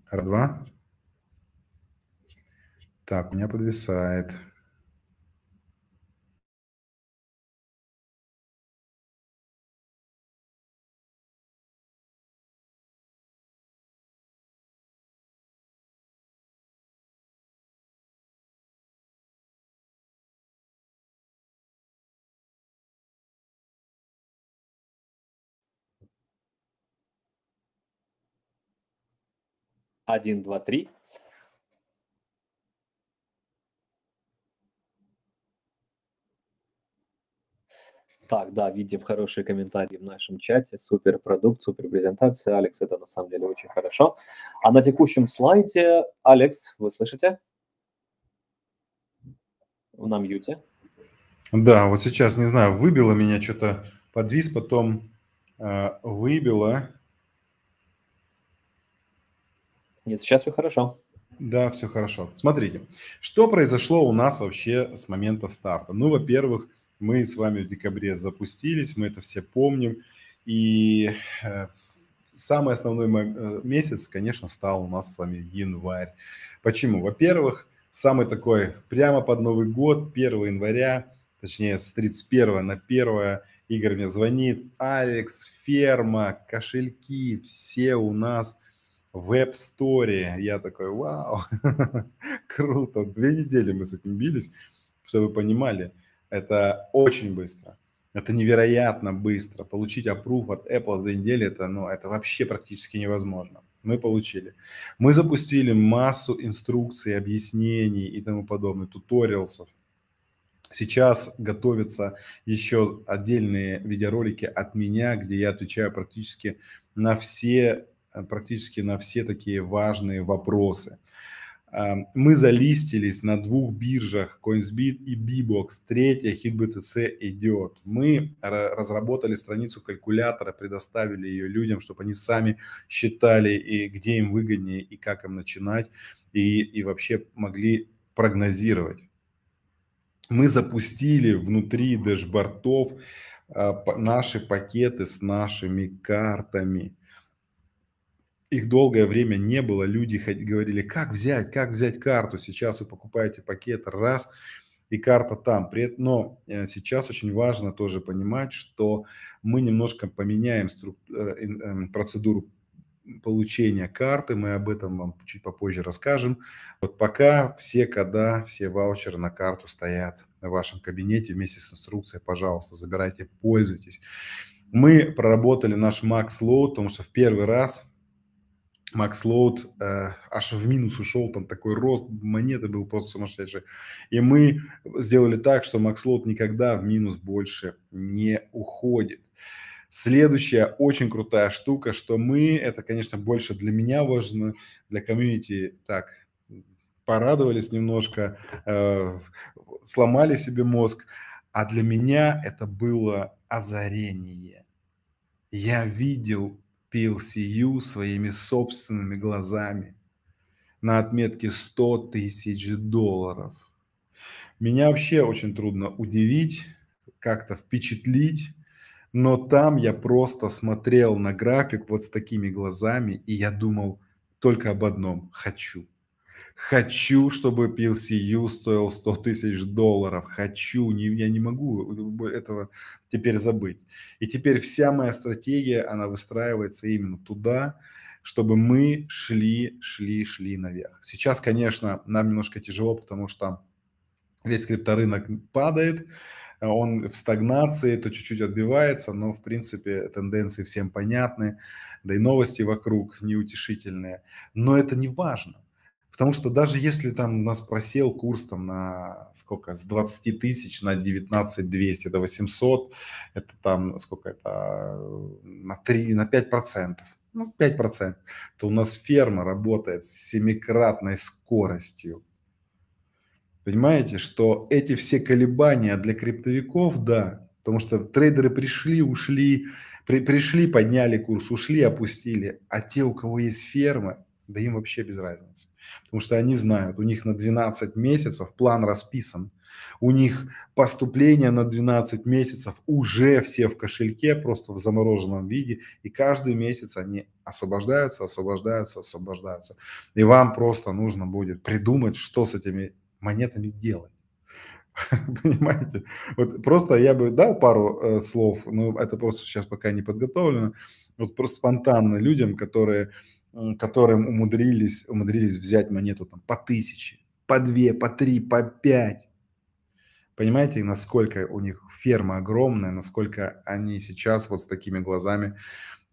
Раз, два. Так, у меня подвисает. 1, 2, 3. Так, да, видим хорошие комментарии в нашем чате. Супер продукт, супер презентация. Алекс, это на самом деле очень хорошо. А на текущем слайде, Алекс, вы слышите? На мьюте. Да, вот сейчас, не знаю, выбило меня что-то, подвис, потом э, выбило. Нет, сейчас все хорошо. Да, все хорошо. Смотрите, что произошло у нас вообще с момента старта? Ну, во-первых, мы с вами в декабре запустились, мы это все помним. И э, самый основной э, месяц, конечно, стал у нас с вами январь. Почему? Во-первых, самый такой прямо под Новый год, 1 января, точнее с 31 на 1, Игорь мне звонит, Алекс, ферма, кошельки, все у нас – Веб-стори, Я такой, вау, [laughs] круто. Две недели мы с этим бились, чтобы вы понимали, это очень быстро. Это невероятно быстро. Получить аппрув от Apple за две недели, это, ну, это вообще практически невозможно. Мы получили. Мы запустили массу инструкций, объяснений и тому подобное, туториалсов. Сейчас готовятся еще отдельные видеоролики от меня, где я отвечаю практически на все Э, практически на все такие важные вопросы. Э, мы залистились на двух биржах CoinsBit и Bibox, третья HitBTC идет. Мы разработали страницу калькулятора, предоставили ее людям, чтобы они сами считали, и где им выгоднее, и как им начинать, и, и вообще могли прогнозировать. Мы запустили внутри дэшбортов э, наши пакеты с нашими картами – их долгое время не было, люди говорили, как взять, как взять карту, сейчас вы покупаете пакет, раз, и карта там. Но э, сейчас очень важно тоже понимать, что мы немножко поменяем струк... Э, эм, процедуру получения карты, мы об этом вам чуть попозже расскажем. Вот пока все кода, все ваучеры на карту стоят в вашем кабинете вместе с инструкцией, пожалуйста, забирайте, пользуйтесь. Мы проработали наш Max Load, потому что в первый раз Макс Лоуд э, аж в минус ушел, там такой рост монеты был просто сумасшедший. И мы сделали так, что Макс Лоуд никогда в минус больше не уходит. Следующая очень крутая штука, что мы, это, конечно, больше для меня важно, для комьюнити, так, порадовались немножко, э, сломали себе мозг, а для меня это было озарение. Я видел PLCU своими собственными глазами на отметке 100 тысяч долларов. Меня вообще очень трудно удивить, как-то впечатлить, но там я просто смотрел на график вот с такими глазами, и я думал только об одном – хочу. Хочу, чтобы PLCU стоил 100 тысяч долларов. Хочу, не, я не могу этого теперь забыть. И теперь вся моя стратегия, она выстраивается именно туда, чтобы мы шли, шли, шли наверх. Сейчас, конечно, нам немножко тяжело, потому что весь крипторынок падает, он в стагнации, то чуть-чуть отбивается, но, в принципе, тенденции всем понятны, да и новости вокруг неутешительные. Но это не важно. Потому что даже если там у нас просел курс там на сколько, с 20 тысяч на 19 200, это 800, это там сколько это, на 3, на 5 процентов, ну 5 процентов, то у нас ферма работает с семикратной скоростью. Понимаете, что эти все колебания для криптовиков, да, потому что трейдеры пришли, ушли, при, пришли, подняли курс, ушли, опустили, а те, у кого есть фермы, да им вообще без разницы. Потому что они знают, у них на 12 месяцев план расписан, у них поступления на 12 месяцев уже все в кошельке, просто в замороженном виде, и каждый месяц они освобождаются, освобождаются, освобождаются. И вам просто нужно будет придумать, что с этими монетами делать. [laughs] Понимаете? Вот просто я бы дал пару э, слов, но это просто сейчас пока не подготовлено. Вот просто спонтанно людям, которые которым умудрились, умудрились взять монету там, по тысяче, по две, по три, по пять. Понимаете, насколько у них ферма огромная, насколько они сейчас вот с такими глазами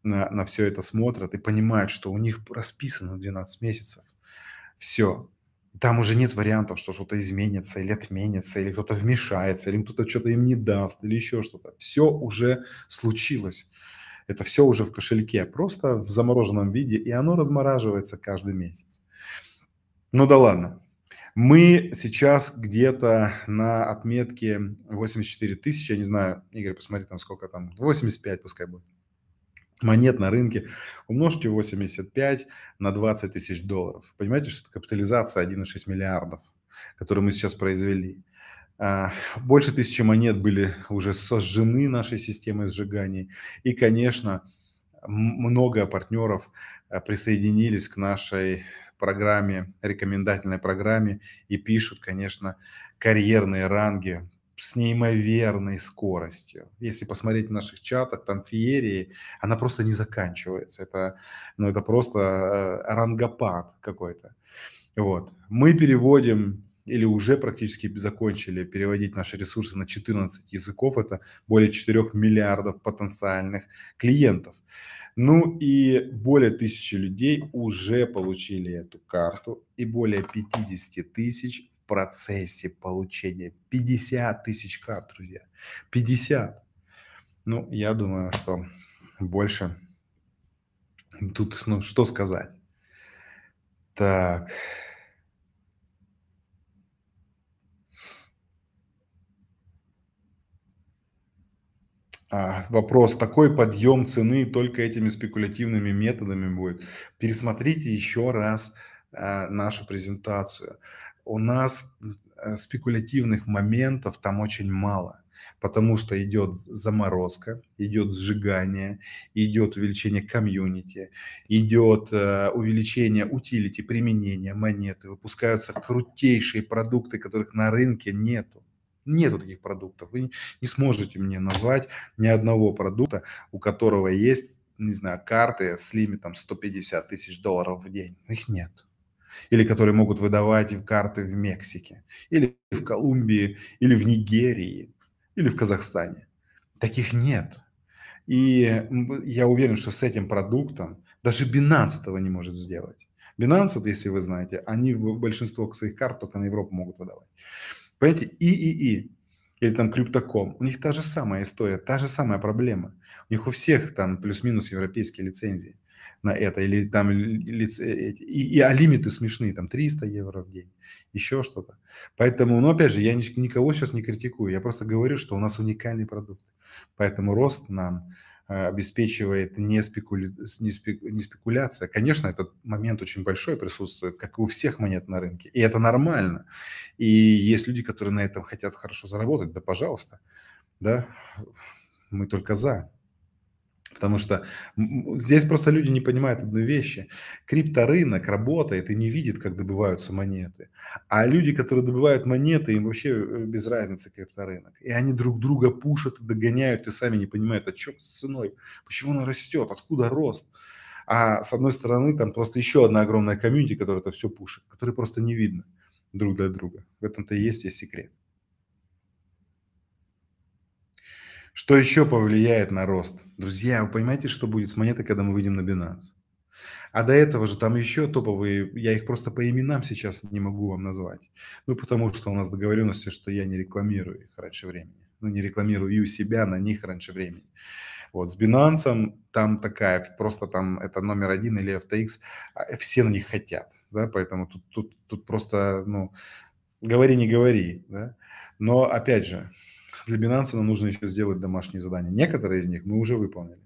на, на все это смотрят и понимают, что у них расписано 12 месяцев. Все. Там уже нет вариантов, что что-то изменится или отменится, или кто-то вмешается, или кто-то что-то им не даст, или еще что-то. Все уже случилось. Это все уже в кошельке, просто в замороженном виде, и оно размораживается каждый месяц. Ну да ладно. Мы сейчас где-то на отметке 84 тысячи, я не знаю, Игорь, посмотри там сколько там, 85 пускай будет монет на рынке, умножьте 85 на 20 тысяч долларов. Понимаете, что это капитализация 1,6 миллиардов, которую мы сейчас произвели. А, больше тысячи монет были уже сожжены нашей системой сжигания. И, конечно, много партнеров э, присоединились к нашей программе, рекомендательной программе и пишут, конечно, карьерные ранги с неимоверной скоростью. Если посмотреть в наших чатах, там феерии, она просто не заканчивается. Это, ну, это просто э, рангопад какой-то. Вот. Мы переводим или уже практически закончили переводить наши ресурсы на 14 языков. Это более 4 миллиардов потенциальных клиентов. Ну и более тысячи людей уже получили эту карту и более 50 тысяч в процессе получения. 50 тысяч карт, друзья. 50. Ну, я думаю, что больше тут, ну, что сказать. Так. А, вопрос, такой подъем цены только этими спекулятивными методами будет. Пересмотрите еще раз а, нашу презентацию. У нас э, спекулятивных моментов там очень мало, потому что идет заморозка, идет сжигание, идет увеличение комьюнити, идет э, увеличение утилити, применения монеты, выпускаются крутейшие продукты, которых на рынке нету Нету таких продуктов. Вы не сможете мне назвать ни одного продукта, у которого есть, не знаю, карты с лимитом 150 тысяч долларов в день. Их нет. Или которые могут выдавать в карты в Мексике, или в Колумбии, или в Нигерии, или в Казахстане. Таких нет. И я уверен, что с этим продуктом даже Binance этого не может сделать. Binance, вот если вы знаете, они большинство своих карт только на Европу могут выдавать. Понимаете, ИИИ или там Криптоком, у них та же самая история, та же самая проблема. У них у всех там плюс-минус европейские лицензии на это, или там лиц... Э, и, и, а лимиты смешные, там 300 евро в день, еще что-то. Поэтому, ну опять же, я никого сейчас не критикую, я просто говорю, что у нас уникальный продукт. Поэтому рост нам Э, обеспечивает не, спекуля... не, спеку... не спекуляция. Конечно, этот момент очень большой присутствует, как и у всех монет на рынке. И это нормально. И есть люди, которые на этом хотят хорошо заработать. Да, пожалуйста. Да, мы только за. Потому что здесь просто люди не понимают одной вещи. Крипторынок работает и не видит, как добываются монеты. А люди, которые добывают монеты, им вообще э, без разницы крипторынок. И они друг друга пушат, догоняют и сами не понимают, а что с ценой, почему она растет, откуда рост. А с одной стороны, там просто еще одна огромная комьюнити, которая это все пушит, которые просто не видно друг для друга. В этом-то и есть весь секрет. Что еще повлияет на рост? Друзья, вы понимаете, что будет с монетой, когда мы выйдем на Binance? А до этого же там еще топовые, я их просто по именам сейчас не могу вам назвать. Ну, потому что у нас договоренности, что я не рекламирую их раньше времени. Ну, не рекламирую и у себя на них раньше времени. Вот, с Binance там такая, просто там это номер один или FTX, а, э, все на них хотят, да, поэтому тут, тут, тут просто, ну, говори, не говори, да. Но, опять же, для Binance нам нужно еще сделать домашние задания. Некоторые из них мы уже выполнили.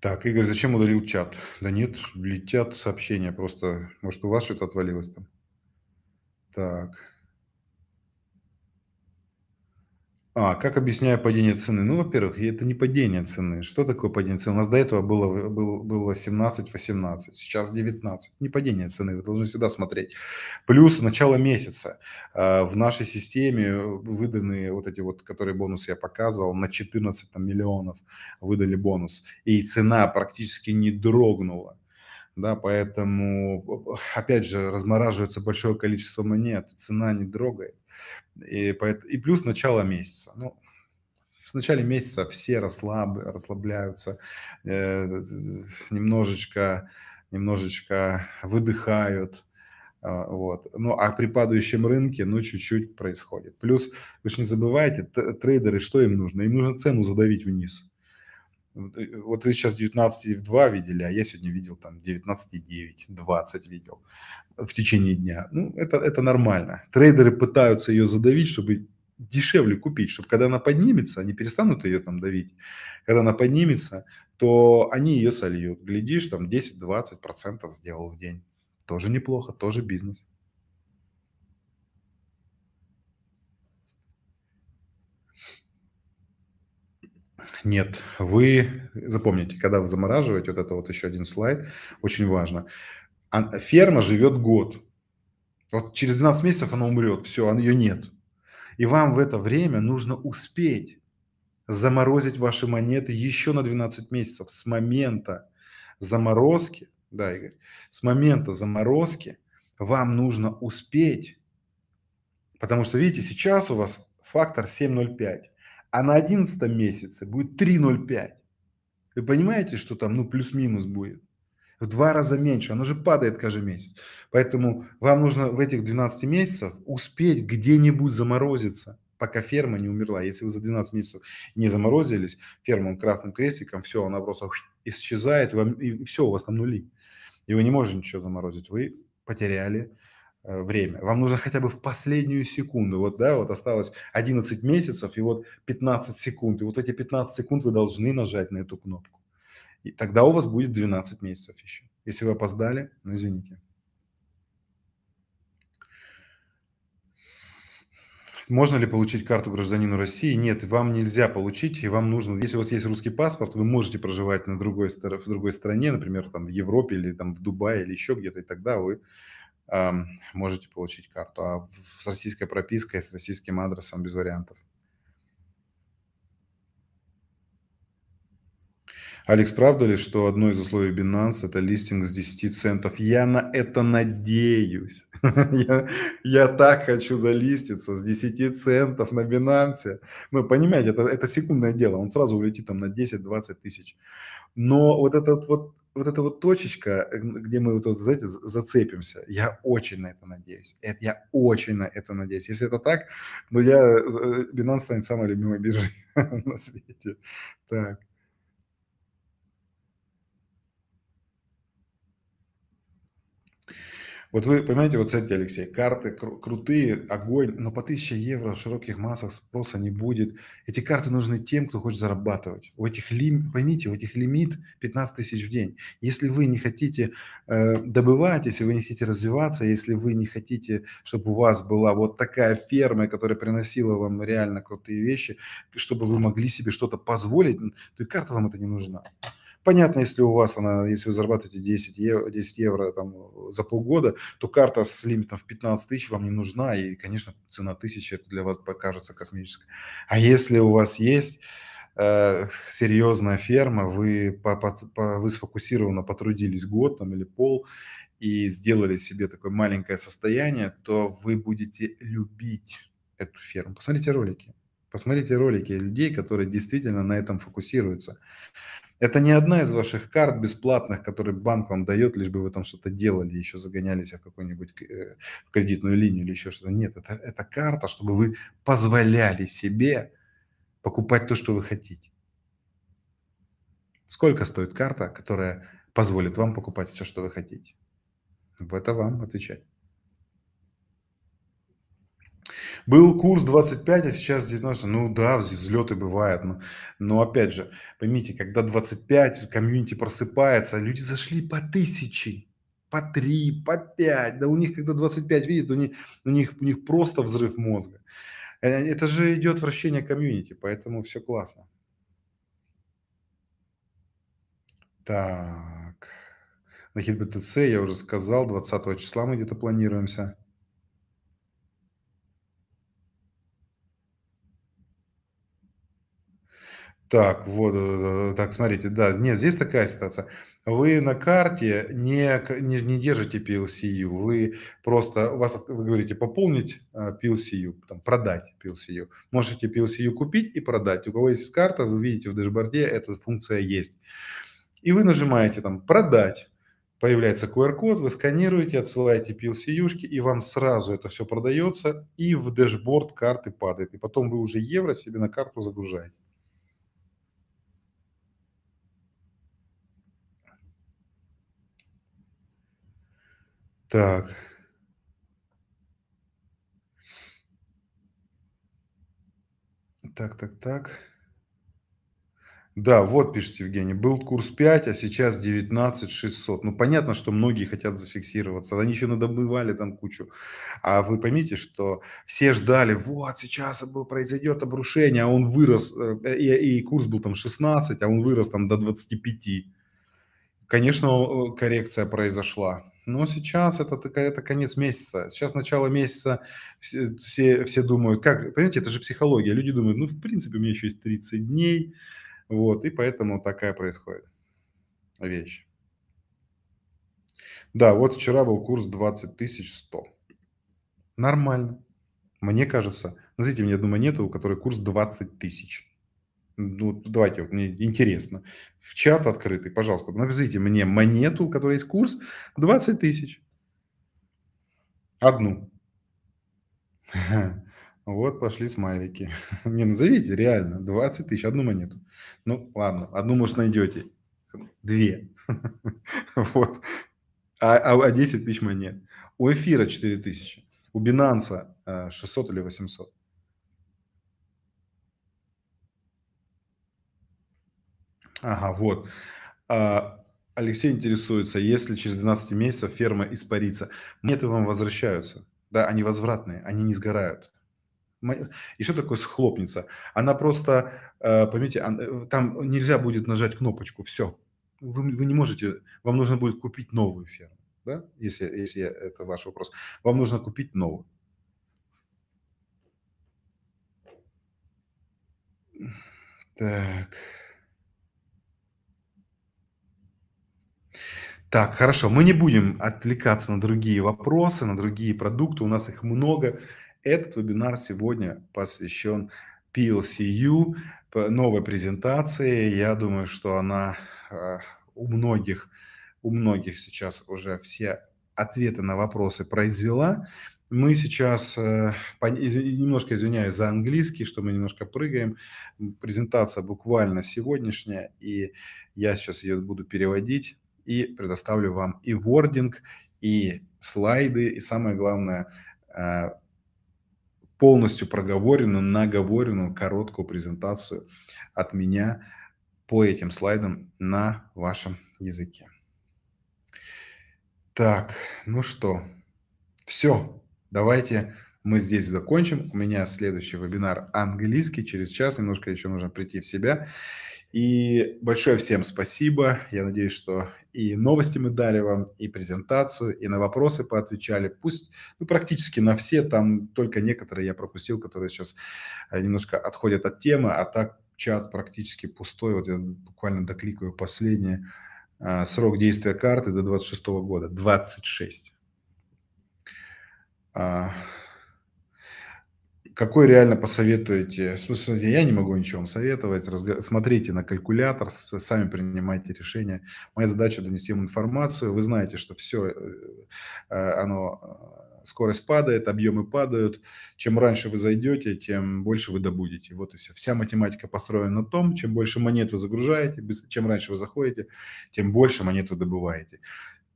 Так, Игорь, зачем удалил чат? Да нет, летят сообщения просто. Может, у вас что-то отвалилось там? Так. А, как объясняю падение цены? Ну, во-первых, это не падение цены. Что такое падение цены? У нас до этого было, было, было 17-18, сейчас 19. Не падение цены, вы должны всегда смотреть. Плюс начало месяца. А, в нашей системе э, выданы вот эти вот, которые бонус я показывал, на 14 там, миллионов выдали бонус. И цена практически не дрогнула да, поэтому, опять же, размораживается большое количество монет, цена не дрогает. И, и плюс начало месяца. Ну, в начале месяца все расслаб, расслабляются, э, немножечко, немножечко выдыхают. А, вот. Ну, а при падающем рынке, ну, чуть-чуть происходит. Плюс, вы же не забывайте, трейдеры, что им нужно? Им нужно цену задавить вниз. Э, вот вы сейчас 19,2 видели, а я сегодня видел там 19,9, 20 видел в течение дня. Ну, это, это нормально. Трейдеры пытаются ее задавить, чтобы дешевле купить, чтобы когда она поднимется, они перестанут ее там давить, когда она поднимется, то они ее сольют. Глядишь, там 10-20% сделал в день. Тоже неплохо, тоже бизнес. нет. Вы запомните, когда вы замораживаете, вот это вот еще один слайд, очень важно. Ферма живет год. Вот через 12 месяцев она умрет, все, а ее нет. И вам в это время нужно успеть заморозить ваши монеты еще на 12 месяцев с момента заморозки, да, Игорь, с момента заморозки вам нужно успеть, потому что, видите, сейчас у вас фактор 7,05 а на 11 месяце будет 3,05. Вы понимаете, что там ну плюс-минус будет? В два раза меньше, оно же падает каждый месяц. Поэтому вам нужно в этих 12 месяцах успеть где-нибудь заморозиться, пока ферма не умерла. Если вы за 12 месяцев не заморозились фермам красным крестиком, все, она просто исчезает, и все, у вас там нули. И вы не можете ничего заморозить, вы потеряли Э, время. Вам нужно хотя бы в последнюю секунду. Вот, да, вот осталось 11 месяцев и вот 15 секунд. И вот эти 15 секунд вы должны нажать на эту кнопку. И тогда у вас будет 12 месяцев еще. Если вы опоздали, ну извините. Можно ли получить карту гражданину России? Нет, вам нельзя получить, и вам нужно, если у вас есть русский паспорт, вы можете проживать на другой, в другой стране, например, там в Европе или там в Дубае или еще где-то, и тогда вы можете получить карту. А с российской пропиской, с российским адресом без вариантов. Алекс, правда ли, что одно из условий Binance – это листинг с 10 центов? Я на это надеюсь. [laughs] я, я так хочу залиститься с 10 центов на Binance. Ну, понимаете, это, это секундное дело. Он сразу улетит там на 10-20 тысяч. Но вот этот вот вот эта вот точечка, э, где мы вот, вот знаете, зацепимся, я очень на это надеюсь. Это, я очень на это надеюсь. Если это так, ну я, э, э, Binance станет самой любимой биржей [laughs] на свете. Так. Вот вы понимаете, вот смотрите, Алексей, карты кру- крутые, огонь, но по 1000 евро в широких массах спроса не будет. Эти карты нужны тем, кто хочет зарабатывать. У этих лим... Поймите, у этих лимит 15 тысяч в день. Если вы не хотите э, добывать, если вы не хотите развиваться, если вы не хотите, чтобы у вас была вот такая ферма, которая приносила вам реально крутые вещи, чтобы вы могли себе что-то позволить, то и карта вам это не нужна. Понятно, если у вас она, если вы зарабатываете 10 евро, 10 евро там, за полгода, то карта с лимитом в 15 тысяч вам не нужна, и, конечно, цена тысячи это для вас покажется космической. А если у вас есть э, серьезная ферма, вы, по, по, вы сфокусированно потрудились год там, или пол и сделали себе такое маленькое состояние, то вы будете любить эту ферму. Посмотрите ролики. Посмотрите ролики людей, которые действительно на этом фокусируются. Это не одна из ваших карт бесплатных, которые банк вам дает, лишь бы вы там что-то делали, еще загонялись э, в какую-нибудь кредитную линию или еще что-то. Нет, это, это карта, чтобы вы позволяли себе покупать то, что вы хотите. Сколько стоит карта, которая позволит вам покупать все, что вы хотите? В это вам отвечать. Был курс 25, а сейчас 19. Ну да, взлеты бывают. Но, но опять же, поймите, когда 25, комьюнити просыпается, люди зашли по тысячи по 3, по 5. Да у них, когда 25 видят, у них, у них, у них просто взрыв мозга. Э, э, это же идет вращение комьюнити, поэтому все классно. Так. На HitBTC я уже сказал, 20 числа мы где-то планируемся. Так, вот, э, э, э, так, смотрите, да, нет, здесь такая ситуация. Вы на карте не, не, не держите PLCU, вы просто, у вас, вы говорите, пополнить PLCU, там, продать PLCU. Можете PLCU купить и продать. У кого есть карта, вы видите в дэшборде, эта функция есть. И вы нажимаете там «Продать», появляется QR-код, вы сканируете, отсылаете plc и вам сразу это все продается, и в дэшборд карты падает. И потом вы уже евро себе на карту загружаете. Так. Так, так, так. Да, вот пишет Евгений, был курс 5, а сейчас 19 600. Ну, понятно, что многие хотят зафиксироваться, они еще надобывали там кучу. А вы поймите, что все ждали, вот сейчас произойдет обрушение, а он вырос, э, и, и курс был там 16, а он вырос там до 25. Конечно, коррекция произошла. Но сейчас это, это конец месяца. Сейчас начало месяца все, все, все думают, как, понимаете, это же психология. Люди думают, ну, в принципе, у меня еще есть 30 дней. Вот, и поэтому такая происходит вещь. Да, вот вчера был курс 20 100. Нормально. Мне кажется, назовите мне одну монету, у которой курс 20 тысяч ну, давайте, вот мне интересно, в чат открытый, пожалуйста, навезите мне монету, у которой есть курс, 20 тысяч. Одну. [laughs] Вот пошли смайлики. [laughs] Не назовите, реально, 20 тысяч, одну монету. Ну, ладно, одну, может, найдете. Две. [laughs] Вот. А, а, а 10 тысяч монет. У эфира 4 тысячи. У Binance 600 э, или 800. Ага, вот. А, Алексей интересуется, если через 12 месяцев ферма испарится, монеты вам возвращаются. Да, они возвратные, они не сгорают. И что такое схлопница? Она просто, э, помните, э, там нельзя будет нажать кнопочку, все. Вы, вы не можете, вам нужно будет купить новую ферму, да? Если, если это ваш вопрос. Вам нужно купить новую. Так. Так, хорошо, мы не будем отвлекаться на другие вопросы, на другие продукты, у нас их много. Этот вебинар сегодня посвящен PLCU, новой презентации. Я думаю, что она э, у многих, у многих сейчас уже все ответы на вопросы произвела. Мы сейчас, э, немножко извиняюсь за английский, что мы немножко прыгаем. Презентация буквально сегодняшняя, и я сейчас ее буду переводить и предоставлю вам и вординг, и слайды, и самое главное, э, полностью проговоренную, наговоренную короткую презентацию от меня по этим слайдам на вашем языке. Так, ну что, все, давайте мы здесь закончим. У меня следующий вебинар английский через час. Немножко еще нужно прийти в себя. И большое всем спасибо. Я надеюсь, что и новости мы дали вам, и презентацию, и на вопросы поотвечали. Пусть, ну, практически на все, там только некоторые я пропустил, которые сейчас э, немножко отходят от темы, а так чат практически пустой. Вот я буквально докликаю последнее. Э, срок действия карты до 26 года. 26 какой реально посоветуете? Слушайте, я не могу ничего вам советовать. Разго... Смотрите на калькулятор, сами принимайте решения. Моя задача донести вам информацию. Вы знаете, что все, э, э, оно э, скорость падает, объемы падают. Чем раньше вы зайдете, тем больше вы добудете. Вот и все. Вся математика построена на том, чем больше монет вы загружаете, чем раньше вы заходите, тем больше монет вы добываете.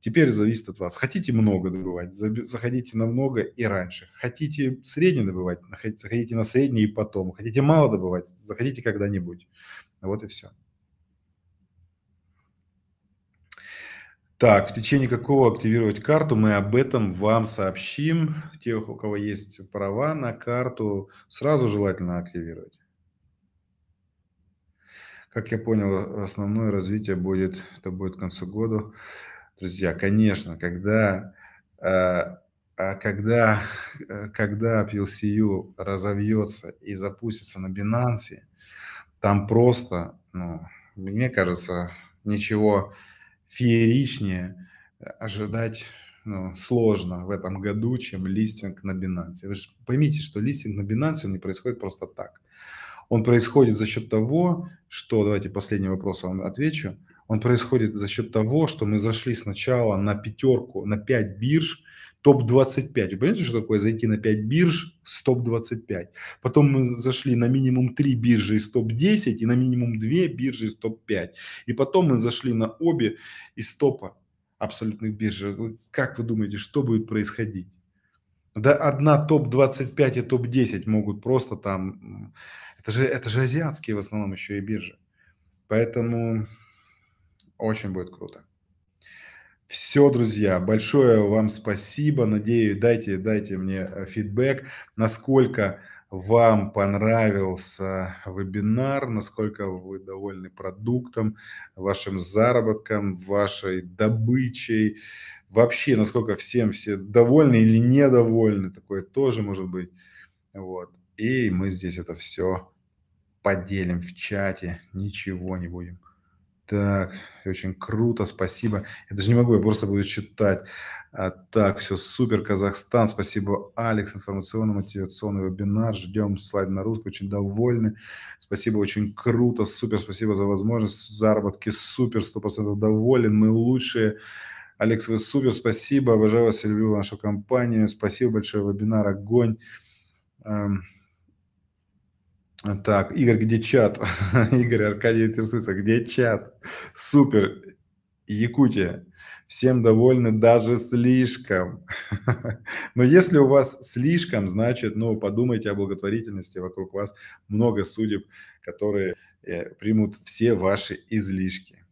Теперь зависит от вас. Хотите много добывать, заходите на много и раньше. Хотите средне добывать, заходите на средний и потом. Хотите мало добывать, заходите когда-нибудь. Вот и все. Так, в течение какого активировать карту, мы об этом вам сообщим. Тех, у кого есть права на карту, сразу желательно активировать. Как я понял, основное развитие будет, это будет к концу года. Друзья, конечно, когда, а, а когда, э, когда PLCU разовьется и запустится на Binance, там просто, ну, мне кажется, ничего фееричнее ожидать ну, сложно в этом году, чем листинг на Binance. Вы же поймите, что листинг на Binance он не происходит просто так. Он происходит за счет того, что, давайте последний вопрос вам отвечу, он происходит за счет того, что мы зашли сначала на пятерку, на 5 бирж, топ-25. Вы понимаете, что такое зайти на 5 бирж с топ-25? Потом мы зашли на минимум 3 биржи из топ-10 и на минимум 2 биржи из топ-5. И потом мы зашли на обе из топа абсолютных бирж. Как вы думаете, что будет происходить? Да одна топ-25 и топ-10 могут просто там... Это же, это же азиатские в основном еще и биржи. Поэтому очень будет круто. Все, друзья, большое вам спасибо. Надеюсь, дайте, дайте мне э, фидбэк, насколько вам понравился вебинар, насколько вы довольны продуктом, вашим заработком, вашей добычей, вообще, насколько всем все довольны или недовольны, такое тоже может быть. Вот. И мы здесь это все поделим в чате, ничего не будем так, очень круто, спасибо. Я даже не могу, я просто буду читать. А, так, все супер, Казахстан, спасибо, Алекс, информационно-мотивационный вебинар, ждем слайд на русский, очень довольны, спасибо, очень круто, супер, спасибо за возможность, заработки супер, 100% доволен, мы лучшие, Алекс, вы супер, спасибо, обожаю вас, люблю вашу компанию, спасибо большое, вебинар огонь. Так, Игорь, где чат? [laughs] Игорь, Аркадий интересуется, где чат? Супер, Якутия. Всем довольны даже слишком. [laughs] Но если у вас слишком, значит, ну, подумайте о благотворительности. Вокруг вас много судеб, которые э, примут все ваши излишки.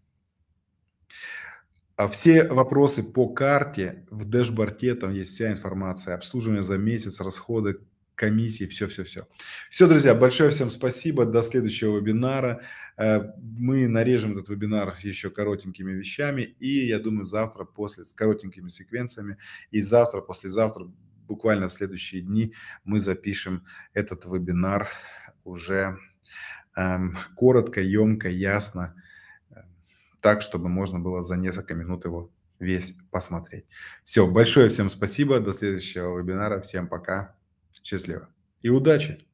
А все вопросы по карте в дэшборте, там есть вся информация, обслуживание за месяц, расходы, комиссии, все-все-все. Все, друзья, большое всем спасибо. До следующего вебинара. Э, мы нарежем этот вебинар еще коротенькими вещами. И, я думаю, завтра после, с коротенькими секвенциями. И завтра, послезавтра, буквально в следующие дни мы запишем этот вебинар уже эм, коротко, емко, ясно, э, так, чтобы можно было за несколько минут его весь посмотреть. Все, большое всем спасибо, до следующего вебинара, всем пока. Счастливо и удачи!